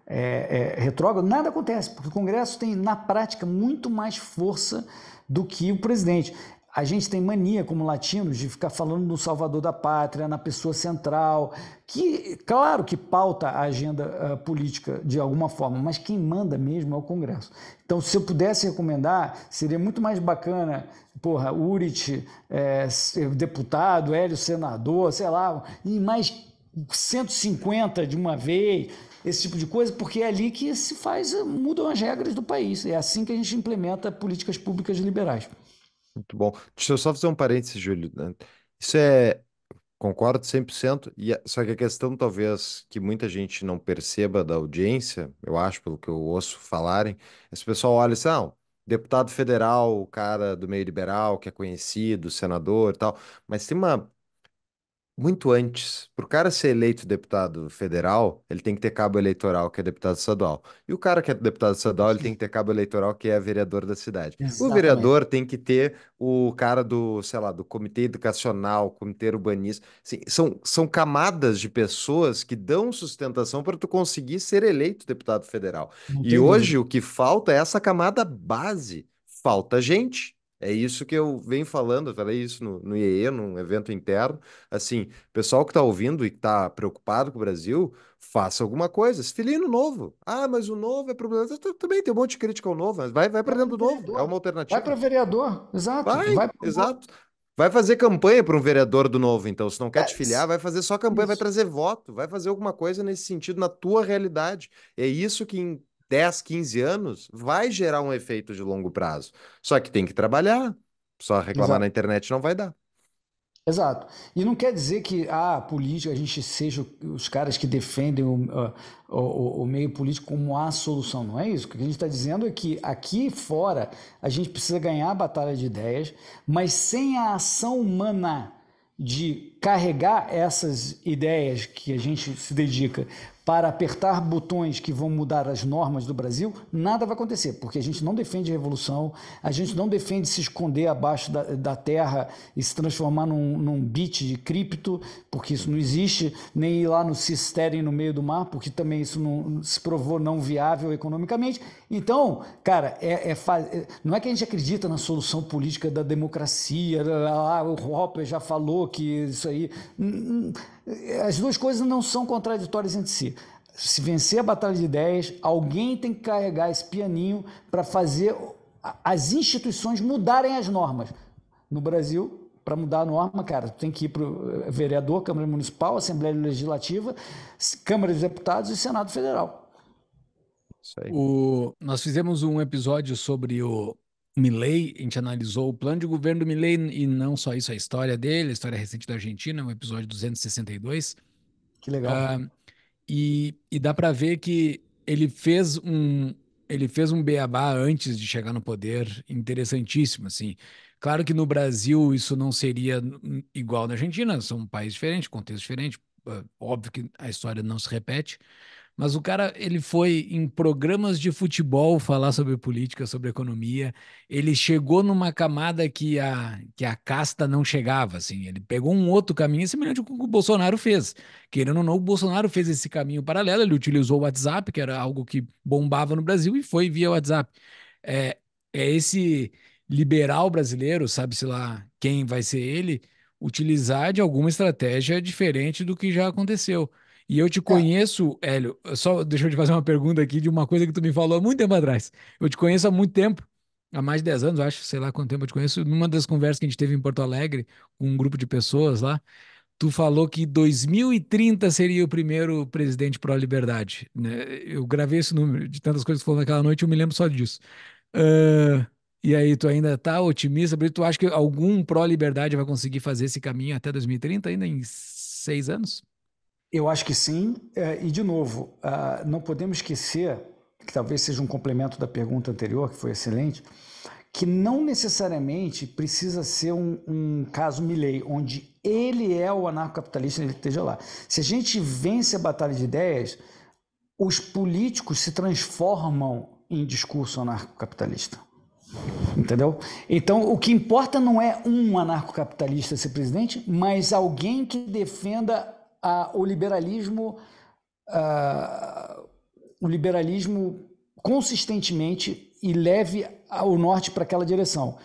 é, é, retrógrado, nada acontece, porque o Congresso tem, na prática, muito mais força do que o presidente. A gente tem mania, como latinos, de ficar falando no salvador da pátria, na pessoa central, que, claro, que pauta a agenda uh, política de alguma forma, mas quem manda mesmo é o Congresso. Então, se eu pudesse recomendar, seria muito mais bacana, porra, Urit, é, eh, deputado, Hélio, senador, sei lá, e mais 150 de uma vez, esse tipo de coisa, porque é ali que se faz, mudam as regras do país. É assim que a gente implementa políticas públicas liberais. Muito bom. Deixa eu só fazer um parênteses, Júlio. Né? Isso é, concordo 100%, e a- é, só que a questão talvez que muita gente não perceba da audiência, eu acho, pelo que eu ouço falarem, esse é pessoal olha assim, ah, deputado federal, o cara do meio liberal, que é conhecido, senador e tal, mas tem uma muito antes. Para o cara ser eleito deputado federal, ele tem que ter cabo eleitoral, que é deputado estadual. E o cara que é deputado estadual, ele tem que ter cabo eleitoral, que é vereador da cidade. Exatamente. O vereador tem que ter o cara do, sei lá, do comitê educacional, comitê urbanista. Assim, são, são camadas de pessoas que dão sustentação para tu conseguir ser eleito deputado federal. E hoje o que falta é essa camada base. Falta gente. É isso que eu venho falando, eu falei isso no, no IEE, num evento interno. Assim, pessoal que está ouvindo e está preocupado com o Brasil, faça alguma coisa. Se filie no novo. Ah, mas o novo é problema. Também tem um monte de crítica ao novo, mas vai, vai para dentro do novo. É uma alternativa. Vai para vereador, exato. Vai, vai exato. Vai fazer campanha para um vereador do novo, então. Se não quer é, te filiar, vai fazer só campanha, isso. vai trazer voto, vai fazer alguma coisa nesse sentido na tua realidade. É isso que 10, 15 anos, vai gerar um efeito de longo prazo. Só que tem que trabalhar. Só reclamar Exato. na internet não vai dar. Exato. E não quer dizer que ah, a política, a gente seja os caras que defendem o, o, o, meio político como a solução. Não é isso. O que a gente está dizendo é que aqui fora a gente precisa ganhar a batalha de ideias, mas sem a ação humana de carregar essas ideias que a gente se dedica para apertar botões que vão mudar as normas do Brasil, nada vai acontecer, porque a gente não defende revolução, a gente não defende se esconder abaixo da, da terra e se transformar num, num bit de cripto, porque isso não existe, nem ir lá no cisterem no meio do mar, porque também isso não, se provou não viável economicamente. Então, cara, é, é, é não é que a gente acredita na solução política da democracia, o Hopper já falou que isso aí. As duas coisas não são contraditórias entre si se vencer a batalha de ideias, alguém tem que carregar esse pianinho para fazer as instituições mudarem as normas. No Brasil, para mudar a norma, cara, tem que ir para o eh, vereador, Câmara Municipal, Assembleia Legislativa, Câmara dos Deputados e Senado Federal. O, nós fizemos um episódio sobre o Milley, a gente analisou o plano de governo do Milley e não só isso, a história dele, a história recente da Argentina, um episódio 262. Que legal. Uh, e, e dá para ver que ele fez um ele fez um beabá antes de chegar no poder interessantíssimo, assim. Claro que no Brasil isso não seria igual na Argentina, são um país diferente, contexto diferente, ah, óbvio que a história não se repete, mas o cara, ele foi em programas de futebol falar sobre política, sobre economia. Ele chegou numa camada que a, que a casta não chegava, assim. Ele pegou um outro caminho é semelhante ao que o Bolsonaro fez. Querendo ou não, o Bolsonaro fez esse caminho paralelo. Ele utilizou o WhatsApp, que era algo que bombava no Brasil, e foi via WhatsApp. É, é esse liberal brasileiro, sabe-se lá quem vai ser ele, utilizar de alguma estratégia diferente do que já aconteceu. E eu te tá. conheço, é. Hélio, só deixa eu te fazer uma pergunta aqui de uma coisa que tu me falou há muito tempo atrás. Eu te conheço há muito tempo, há mais de 10 anos, acho, sei lá quanto tempo eu te conheço. Numa das conversas que a gente teve em Porto Alegre, com um grupo de pessoas lá, tu falou que 2030 seria o primeiro presidente pró-liberdade. Né? Eu gravei esse número de tantas coisas que tu falou naquela noite, eu me lembro só disso. Uh, e aí, tu ainda tá otimista? Tu acha que algum pró-liberdade vai conseguir fazer esse caminho até 2030, ainda em seis anos? Eu acho que sim, é, e de novo, ah, não podemos esquecer, que talvez seja um complemento da pergunta anterior, que foi excelente, que não necessariamente precisa ser um, um caso Milley, onde ele é o anarcocapitalista e ele esteja lá. Se a gente vence a batalha de ideias, os políticos se transformam em discurso anarcocapitalista. Entendeu? Então, o que importa não é um anarcocapitalista ser presidente, mas alguém que defenda a, o liberalismo, a, o liberalismo consistentemente e leve o norte para aquela direção,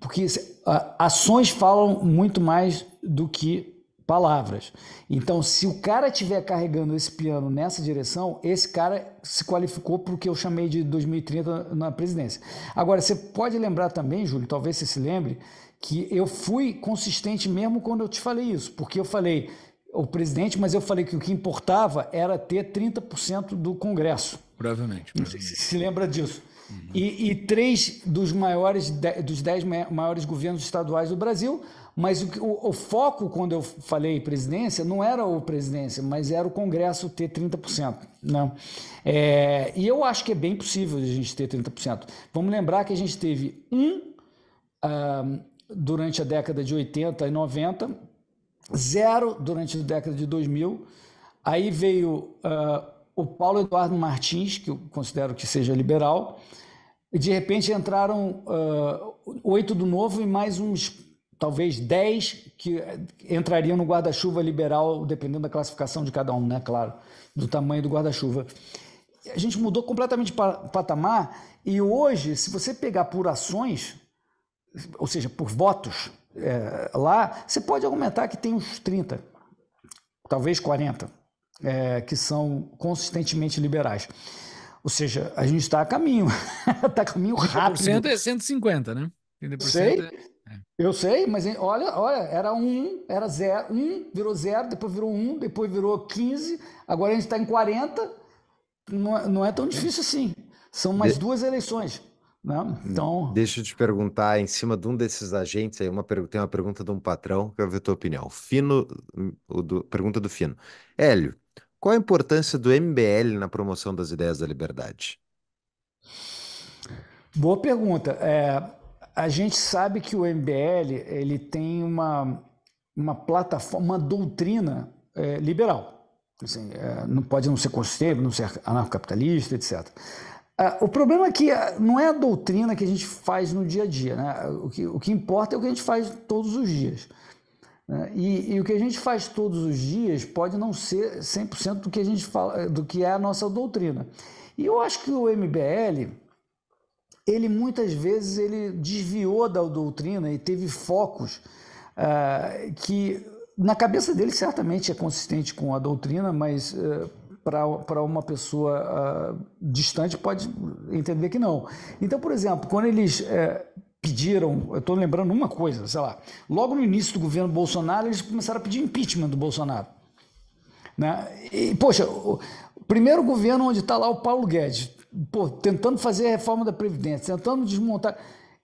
porque a, ações falam muito mais do que palavras. Então, se o cara estiver carregando esse piano nessa direção, esse cara se qualificou para o que eu chamei de 2030 na presidência. Agora, você pode lembrar também, Júlio, talvez você se lembre, que eu fui consistente mesmo quando eu te falei isso, porque eu falei o presidente, mas eu falei que o que importava era ter 30% do Congresso. Provavelmente. Se, se lembra disso. Uhum. E, e, três dos maiores dos dez maiores governos estaduais do Brasil, mas o, o, o, foco, quando eu falei presidência, não era o presidência, mas era o Congresso ter 30%. Não. Né? É, e eu acho que é bem possível a gente ter 30%. Vamos lembrar que a gente teve um, ah, durante a década de 80 e 90, zero durante a década de 2000. Aí veio uh, o Paulo Eduardo Martins, que eu considero que seja liberal, e de repente entraram uh, oito do novo e mais uns, talvez dez, que entrariam no guarda-chuva liberal, dependendo da classificação de cada um, né? Claro, do tamanho do guarda-chuva. A gente mudou completamente de patamar e hoje, se você pegar por ações, ou seja, por votos, é, lá, você pode argumentar que tem uns 30, talvez 40, é, que são consistentemente liberais. Ou seja, a gente está a caminho, está a caminho rápido. 30% é 150, né? 30% sei, é-, é... Eu sei, mas olha, olha, era 1, um, era 0, 1, um, virou 0, depois virou 1, um, depois virou 15, agora a gente está em 40, não, é, não é tão difícil assim. São mais duas eleições. Não? Então... Deixa eu te perguntar, em cima de um desses agentes, aí uma, tem uma pergunta de um patrão, quero ver a tua opinião. Fino, do, pergunta do Fino. Hélio, qual a importância do MBL na promoção das ideias da liberdade? Boa pergunta. É, a gente sabe que o MBL ele tem uma, uma plataforma, uma doutrina é, liberal. Assim, é, não pode não ser conservador não ser anarcocapitalista, etc. Ah, o problema é que ah, não é a doutrina que a gente faz no dia a dia, né? O que, o que importa é o que a gente faz todos os dias. Né? E, e, o que a gente faz todos os dias pode não ser 100% do que a gente fala, eh, do que é a nossa doutrina. E eu acho que o MBL, ele muitas vezes ele desviou da doutrina e teve focos uh, que na cabeça dele certamente é consistente com a doutrina, mas uh, para uma pessoa uh, distante pode entender que não. Então, por exemplo, quando eles é, pediram, eu estou lembrando uma coisa, sei lá, logo no início do governo Bolsonaro, eles começaram a pedir impeachment do Bolsonaro. Né? E, poxa, o primeiro governo onde está lá o Paulo Guedes, pô, tentando fazer a reforma da Previdência, tentando desmontar.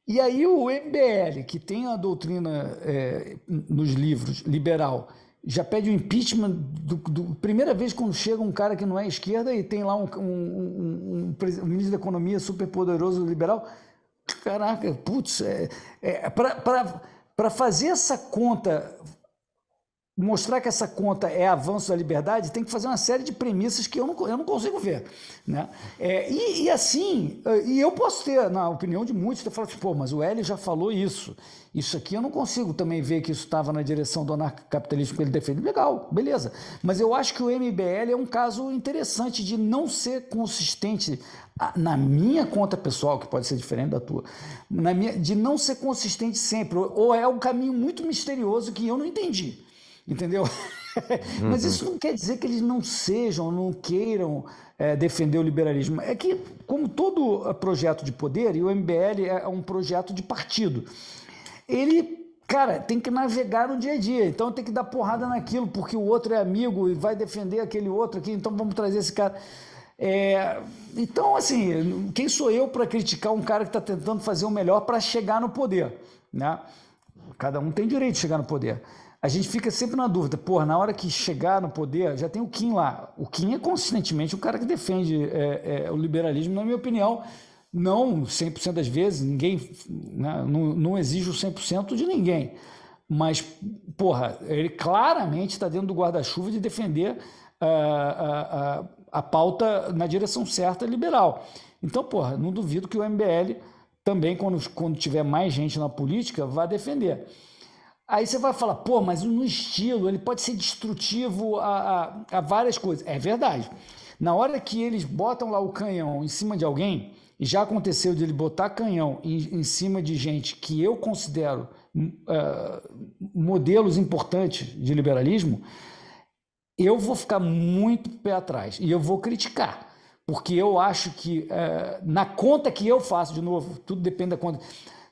E aí o MBL, que tem a doutrina é, nos livros liberal, já pede o impeachment do, do, primeira vez quando chega um cara que não é esquerda e tem lá um, um, um, um ministro da economia super poderoso liberal caraca putz é, é para fazer essa conta mostrar que essa conta é avanço da liberdade, tem que fazer uma série de premissas que eu não, eu não consigo ver. Né? É, e, e, assim, eh, e eu posso ter, na opinião de muitos, ter falado assim, pô, mas o L já falou isso. Isso aqui eu não consigo também ver que isso estava na direção do anarcocapitalismo que ele defende. Legal, beleza. Mas eu acho que o MBL é um caso interessante de não ser consistente na minha conta pessoal, que pode ser diferente da tua, minha, de não ser consistente sempre. Ou é um caminho muito misterioso que eu não entendi entendeu? Mas isso não quer dizer que eles não sejam, não queiram é, defender o liberalismo. É que, como todo ah, projeto de poder, e o MBL é, é um projeto de partido, ele cara, tem que navegar no dia a dia. Então tem que dar porrada naquilo, porque o outro é amigo e vai defender aquele outro aqui, então vamos trazer esse cara. É, então, assim, quem sou eu para criticar um cara que está tentando fazer o melhor para chegar no poder? Né? Cada um tem direito de chegar no poder a gente fica sempre na dúvida, porra, na hora que chegar no poder, já tem o Kim lá. O Kim é consistentemente um cara que defende é, é, o liberalismo, na minha opinião, não 100% das vezes, ninguém, né, não, não exige o 100% de ninguém. Mas, porra, ele claramente está dentro do guarda-chuva de defender a, ah, a, ah, a, ah, a pauta na direção certa liberal. Então, porra, não duvido que o MBL também, quando, quando tiver mais gente na política, vá defender. Aí você vai falar, pô, mas no estilo ele pode ser destrutivo a, a, a várias coisas. É verdade. Na hora que eles botam lá o canhão em cima de alguém, e já aconteceu de ele botar canhão em, em cima de gente que eu considero uh, modelos importantes de liberalismo, eu vou ficar muito pé atrás e eu vou criticar, porque eu acho que uh, na conta que eu faço, de novo, tudo depende da conta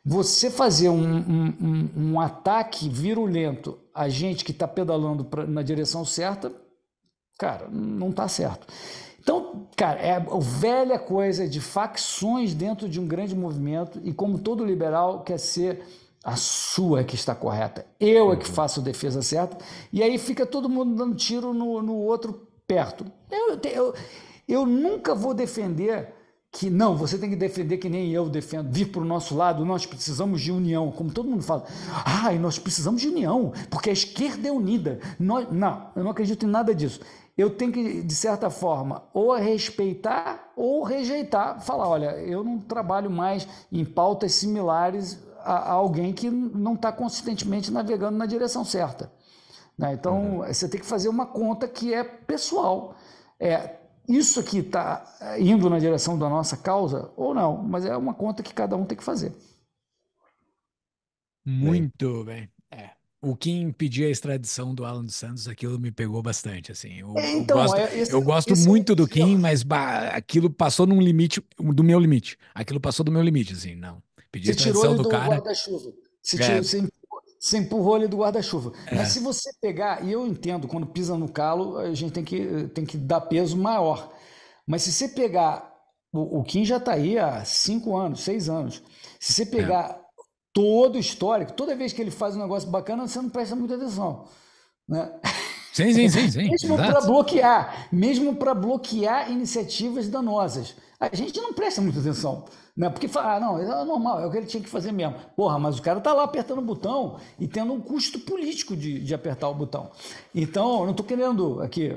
você fazer um, um, um, um ataque virulento a gente que está pedalando pra, na direção certa, cara, não está certo. Então, cara, é a velha coisa de facções dentro de um grande movimento e como todo liberal quer ser a sua é que está correta, eu é que uhum. faço a defesa certa, e aí fica todo mundo dando tiro no, no outro perto. Eu, eu, eu nunca vou defender que não, você tem que defender que nem eu defendo, vir para o nosso lado, nós precisamos de união, como todo mundo fala. Ai, nós precisamos de união, porque a esquerda é unida. Nós, não, eu não acredito em nada disso. Eu tenho que, de certa forma, ou respeitar ou rejeitar, falar, olha, eu não trabalho mais em pautas similares a, a alguém que não está consistentemente navegando na direção certa. Né? Então, uhum. você tem que fazer uma conta que é pessoal. É, isso aqui está eh, indo na direção da nossa causa ou não, mas é uma conta que cada um tem que fazer. Muito bem. É. O que impedia a extradição do Alan dos Santos, aquilo me pegou bastante, assim. Eu, é, então, eu gosto, é, esse, eu gosto esse, é muito do Kim, mas bah, aquilo passou num limite, do meu limite. Aquilo passou do meu limite, assim, não. Pedir extradição do, do cara... Se, é. tira, se você empurrou ali do guarda-chuva. É. Mas se você pegar, e eu entendo, quando pisa no calo, a gente tem que, tem que dar peso maior. Mas se você pegar, o, o Kim já está aí há cinco anos, seis anos. Se você é. pegar é. todo o histórico, toda vez que ele faz um negócio bacana, você não presta muita atenção. Né? Sim, sim, sim. sim mesmo para bloquear, mesmo para bloquear iniciativas danosas a gente não presta muita atenção, né? Porque fala, ah, não, é normal, é o que ele tinha que fazer mesmo. Porra, mas o cara tá lá apertando o botão e tendo um custo político de, de apertar o botão. Então, eu não tô querendo aqui,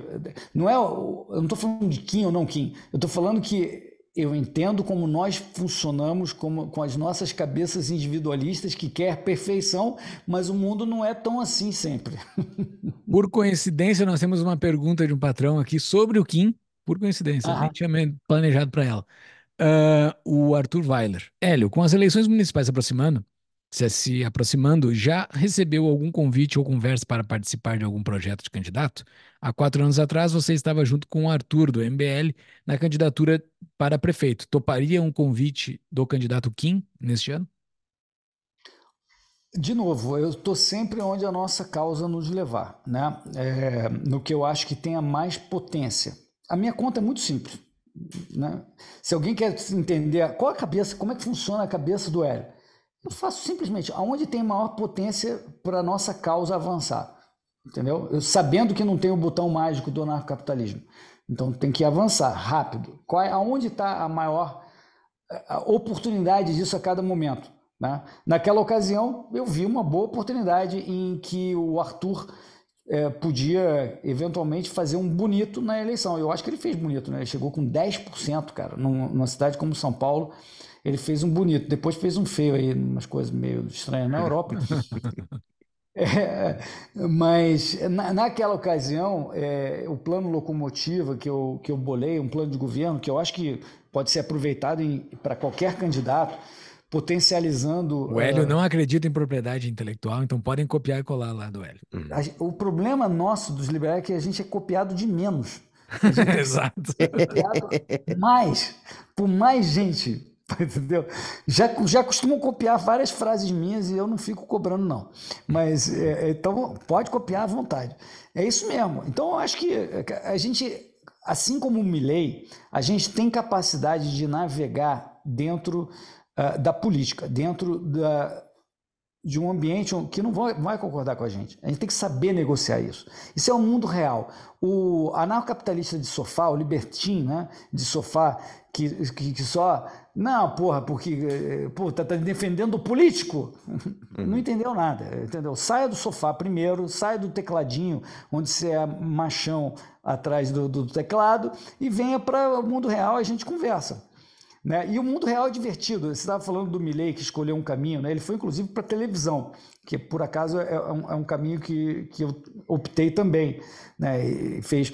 não é, eu não tô falando de Kim ou não Kim, eu tô falando que eu entendo como nós funcionamos como, com as nossas cabeças individualistas que quer perfeição, mas o mundo não é tão assim sempre. Por coincidência, nós temos uma pergunta de um patrão aqui sobre o Kim, por coincidência, a gente tinha planejado para ela. Uh, o Arthur Weiler. Hélio, com as eleições municipais aproximando, se, se aproximando, já recebeu algum convite ou conversa para participar de algum projeto de candidato? Há quatro anos atrás, você estava junto com o Arthur, do MBL, na candidatura para prefeito. Toparia um convite do candidato Kim neste ano? De novo, eu estou sempre onde a nossa causa nos levar, né? É, no que eu acho que tenha mais potência a minha conta é muito simples. Né? Se alguém quer entender qual a cabeça, como é que funciona a cabeça do Hélio, eu faço simplesmente aonde tem maior potência para a nossa causa avançar. Entendeu? Eu, sabendo que não tem o botão mágico do anarcocapitalismo. Então tem que avançar rápido. Qual é, aonde está a maior a oportunidade disso a cada momento? Né? Naquela ocasião, eu vi uma boa oportunidade em que o Arthur é, podia eventualmente fazer um bonito na eleição. Eu acho que ele fez bonito, né? Ele chegou com 10%, cara, numa cidade como São Paulo. Ele fez um bonito, depois fez um feio aí, umas coisas meio estranhas na Europa. É, mas na, naquela ocasião, é, o plano locomotiva que eu, que eu bolei, um plano de governo que eu acho que pode ser aproveitado para qualquer candidato, potencializando. O Hélio uh, não acredita em propriedade intelectual, então podem copiar e colar lá do Hélio. Hum. A, o problema nosso dos liberais é que a gente é copiado de menos. Exato. É mais, por mais gente, entendeu? Já, já costumam copiar várias frases minhas e eu não fico cobrando, não. Mas, é, é então, pode copiar à vontade. É isso mesmo. Então, eu acho é, que a gente, assim como o Milley, a gente tem capacidade de navegar dentro ah, da política, dentro da, de um ambiente que não vai, vai, concordar com a gente. A gente tem que saber negociar isso. Isso é o um mundo real. O anarcocapitalista de sofá, o libertim né, de sofá, que, que, que só. Não, porra, porque eh, pô, tá, tá defendendo o político. Uhum. Não entendeu nada, entendeu? Saia do sofá primeiro, saia do tecladinho, onde você é machão atrás do, do teclado, e venha para o mundo real, a gente conversa. Né? E o mundo real é divertido. Você estava falando do Milley que escolheu um caminho, né? ele foi inclusive para televisão, que por acaso é, é um, é um, caminho que, que eu optei também, né? E fez.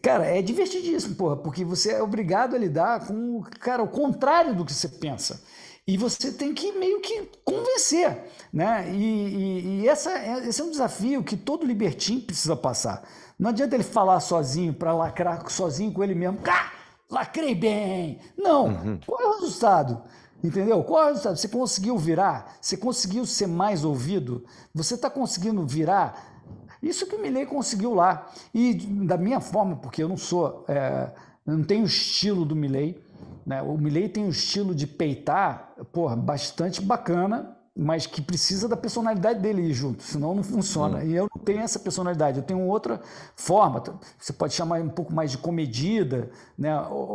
Cara, é divertidíssimo, porra, porque você é obrigado a lidar com cara, o contrário do que você pensa. E você tem que meio que convencer, né? E, e, e essa, é, esse é um desafio que todo libertinho precisa passar. Não adianta ele falar sozinho, para lacrar sozinho com ele mesmo lacrei bem. Não. Uhum. Qual é o resultado? Entendeu? Qual é o resultado? Você conseguiu virar? Você conseguiu ser mais ouvido? Você está conseguindo virar? Isso que o Milley conseguiu lá. E da minha forma, porque eu não sou. É, não tenho o estilo do Milley. Né? O Milley tem um estilo de peitar, porra, bastante bacana, mas que precisa da personalidade dele ir junto, senão não funciona. Hum. E eu não tenho essa personalidade, eu tenho outra forma. Você pode chamar um pouco mais de comedida, né?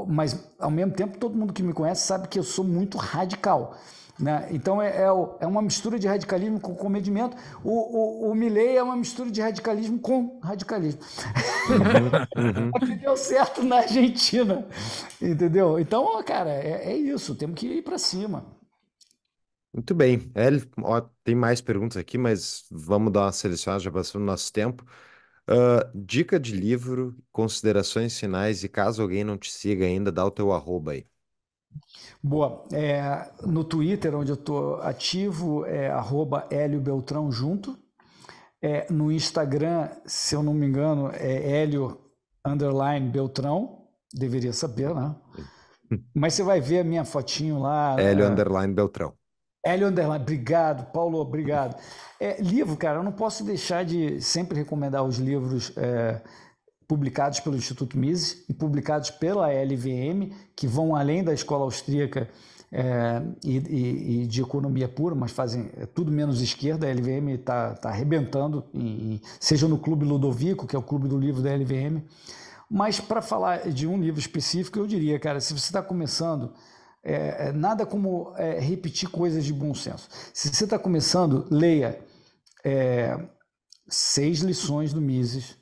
mas ao mesmo tempo todo mundo que me conhece sabe que eu sou muito radical. Né? Então é, é, é uma mistura de radicalismo com comedimento. O, o, o Milley é uma mistura de radicalismo com radicalismo. Uhum. que deu certo na Argentina. Entendeu? Então, cara, é, é isso. Temos que ir para cima. Muito bem. Hélio, ó, tem mais perguntas aqui, mas vamos dar uma selecionada, já passou o nosso tempo. Ah, dica de livro, considerações finais, e caso alguém não te siga ainda, dá o teu arroba aí. Boa. É, no Twitter, onde eu estou ativo, é arroba Hélio Beltrão junto. É, no Instagram, se eu não me engano, é Hélio underline Beltrão. Deveria saber, né? Mas você vai ver a minha fotinho lá. Hélio é. underline Beltrão. Hélio Underline, obrigado, Paulo, obrigado. É, livro, cara, eu não posso deixar de sempre recomendar os livros é, publicados pelo Instituto Mises e publicados pela LVM, que vão além da escola austríaca é, e, e, e, de economia pura, mas fazem é, tudo menos esquerda. A LVM está tá arrebentando, em, seja no Clube Ludovico, que é o clube do livro da LVM. Mas para falar de um livro específico, eu diria, cara, se você está começando é, é, nada como é, repetir coisas de bom senso. Se você está começando, leia é, seis lições do Mises,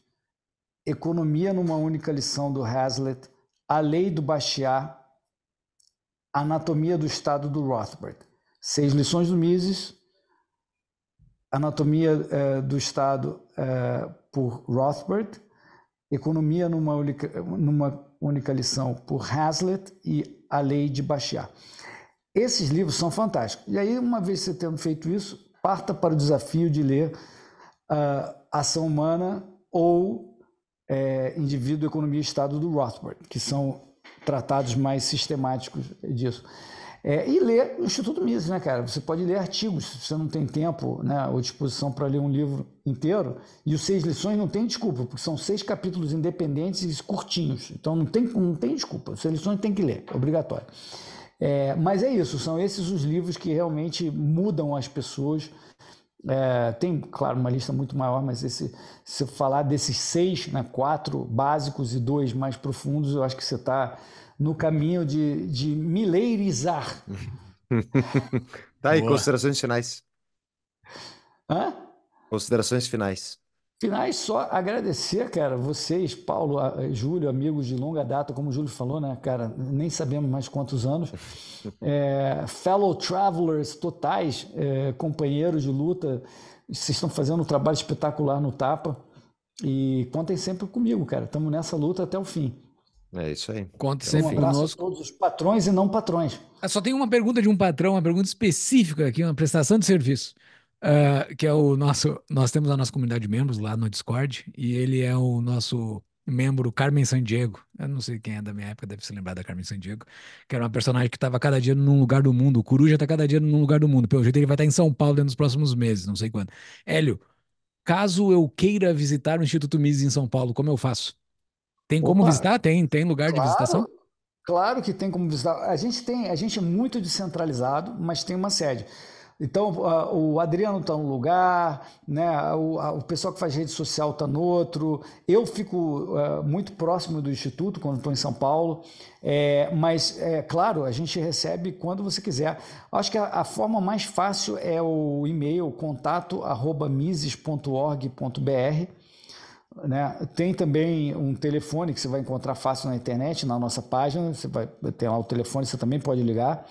Economia numa única lição do Hazlitt, A Lei do Bastiat, Anatomia do Estado do Rothbard. Seis lições do Mises, Anatomia é, do Estado é, por Rothbard, Economia numa única, numa única lição por Hazlitt e a lei de Bastiat. Esses livros são fantásticos. E aí, uma vez você tendo feito isso, parta para o desafio de ler uh, Ação Humana ou é, Indivíduo, Economia e Estado do Rothbard, que são tratados mais sistemáticos disso. É, e ler o Instituto Mises, né, cara? Você pode ler artigos, se você não tem tempo né, ou disposição para ler um livro inteiro. E os seis lições não tem desculpa, porque são seis capítulos independentes e curtinhos. Então não tem, não tem desculpa. As seis lições tem que ler, é obrigatório. É, mas é isso, são esses os livros que realmente mudam as pessoas. É, tem, claro, uma lista muito maior, mas esse, se falar desses seis, né, quatro básicos e dois mais profundos, eu acho que você está no caminho de, de mileirizar. tá aí, Boa. considerações finais. Hã? Considerações finais. Finais, só agradecer, cara, vocês, Paulo, Júlio, amigos de longa data, como o Júlio falou, né, cara, nem sabemos mais quantos anos. É, fellow travelers totais, é, companheiros de luta, vocês estão fazendo um trabalho espetacular no Tapa. E contem sempre comigo, cara. Estamos nessa luta até o fim. É isso aí. Conte então, sempre um conosco. a todos os patrões e não patrões. Ah, só tem uma pergunta de um patrão, uma pergunta específica aqui, uma prestação de serviço. Uh, que é o nosso. Nós temos a nossa comunidade de membros lá no Discord, e ele é o nosso membro Carmen Sandiego. Eu não sei quem é da minha época, deve se lembrar da Carmen Sandiego, que era uma personagem que estava cada dia num lugar do mundo. O Coruja está cada dia num lugar do mundo. Pelo jeito, ele vai estar tá em São Paulo dentro dos próximos meses, não sei quando. Hélio, caso eu queira visitar o Instituto Mises em São Paulo, como eu faço? Tem Opa, como visitar? Tem, tem lugar claro, de visitação? Claro que tem como visitar. A gente tem, a gente é muito descentralizado, mas tem uma sede. Então, o Adriano está num lugar, né? o, a, o pessoal que faz rede social está no outro. Eu fico uh, muito próximo do Instituto quando estou em São Paulo. É, mas, é claro, a gente recebe quando você quiser. Acho que a, a forma mais fácil é o e-mail contato.mises.org.br né? Tem também um telefone que você vai encontrar fácil na internet, na nossa página. Você vai ter lá o telefone, você também pode ligar.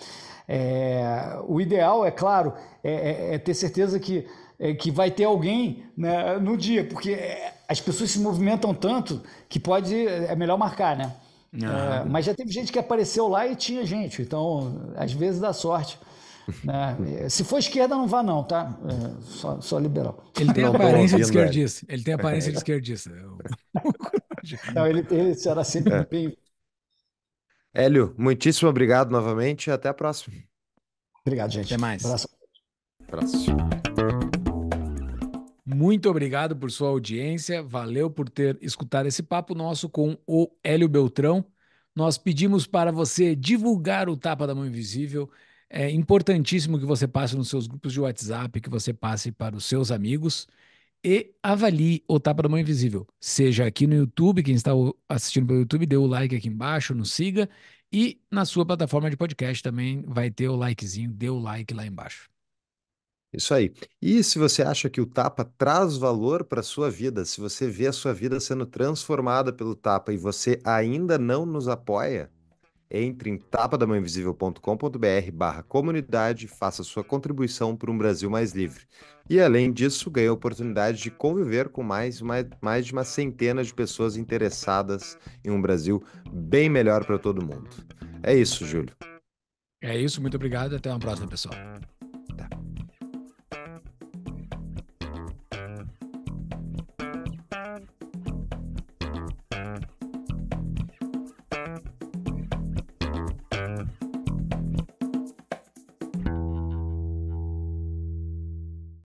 É, o ideal, é claro, é, é, é ter certeza que, é, que vai ter alguém né, no dia, porque é, as pessoas se movimentam tanto que pode é melhor marcar, né? É, mas já teve gente que apareceu lá e tinha gente, então às vezes dá sorte. Né? se for esquerda, não vá, não, tá? É, só, só, liberal. Ele tem não, aparência de né? esquerdista. Ele tem aparência de esquerdista. É não, ele, ele será sempre é. bem. Hélio, muitíssimo obrigado novamente e até a próxima. Obrigado, gente. Até mais. Abraço. Abraço. Muito obrigado por sua audiência. Valeu por ter escutado esse papo nosso com o Hélio Beltrão. Nós pedimos para você divulgar o Tapa da Mão Invisível é importantíssimo que você passe nos seus grupos de WhatsApp, que você passe para os seus amigos e avalie o Tapa da Mão Invisível. Seja aqui no YouTube, quem está assistindo pelo YouTube, dê o like aqui embaixo, nos siga. E na sua plataforma de podcast também vai ter o likezinho, dê o like lá embaixo. Isso aí. E se você acha que o tapa traz valor para a sua vida, se você vê a sua vida sendo transformada pelo tapa e você ainda não nos apoia, entre em tapadamãoinvisível.com.br barra comunidade e faça sua contribuição para um Brasil mais livre. E além disso, ganhe a oportunidade de conviver com mais, mais, mais de uma centena de pessoas interessadas em um Brasil bem melhor para todo mundo. É isso, Júlio. É isso, muito obrigado até uma próxima, pessoal. Tá.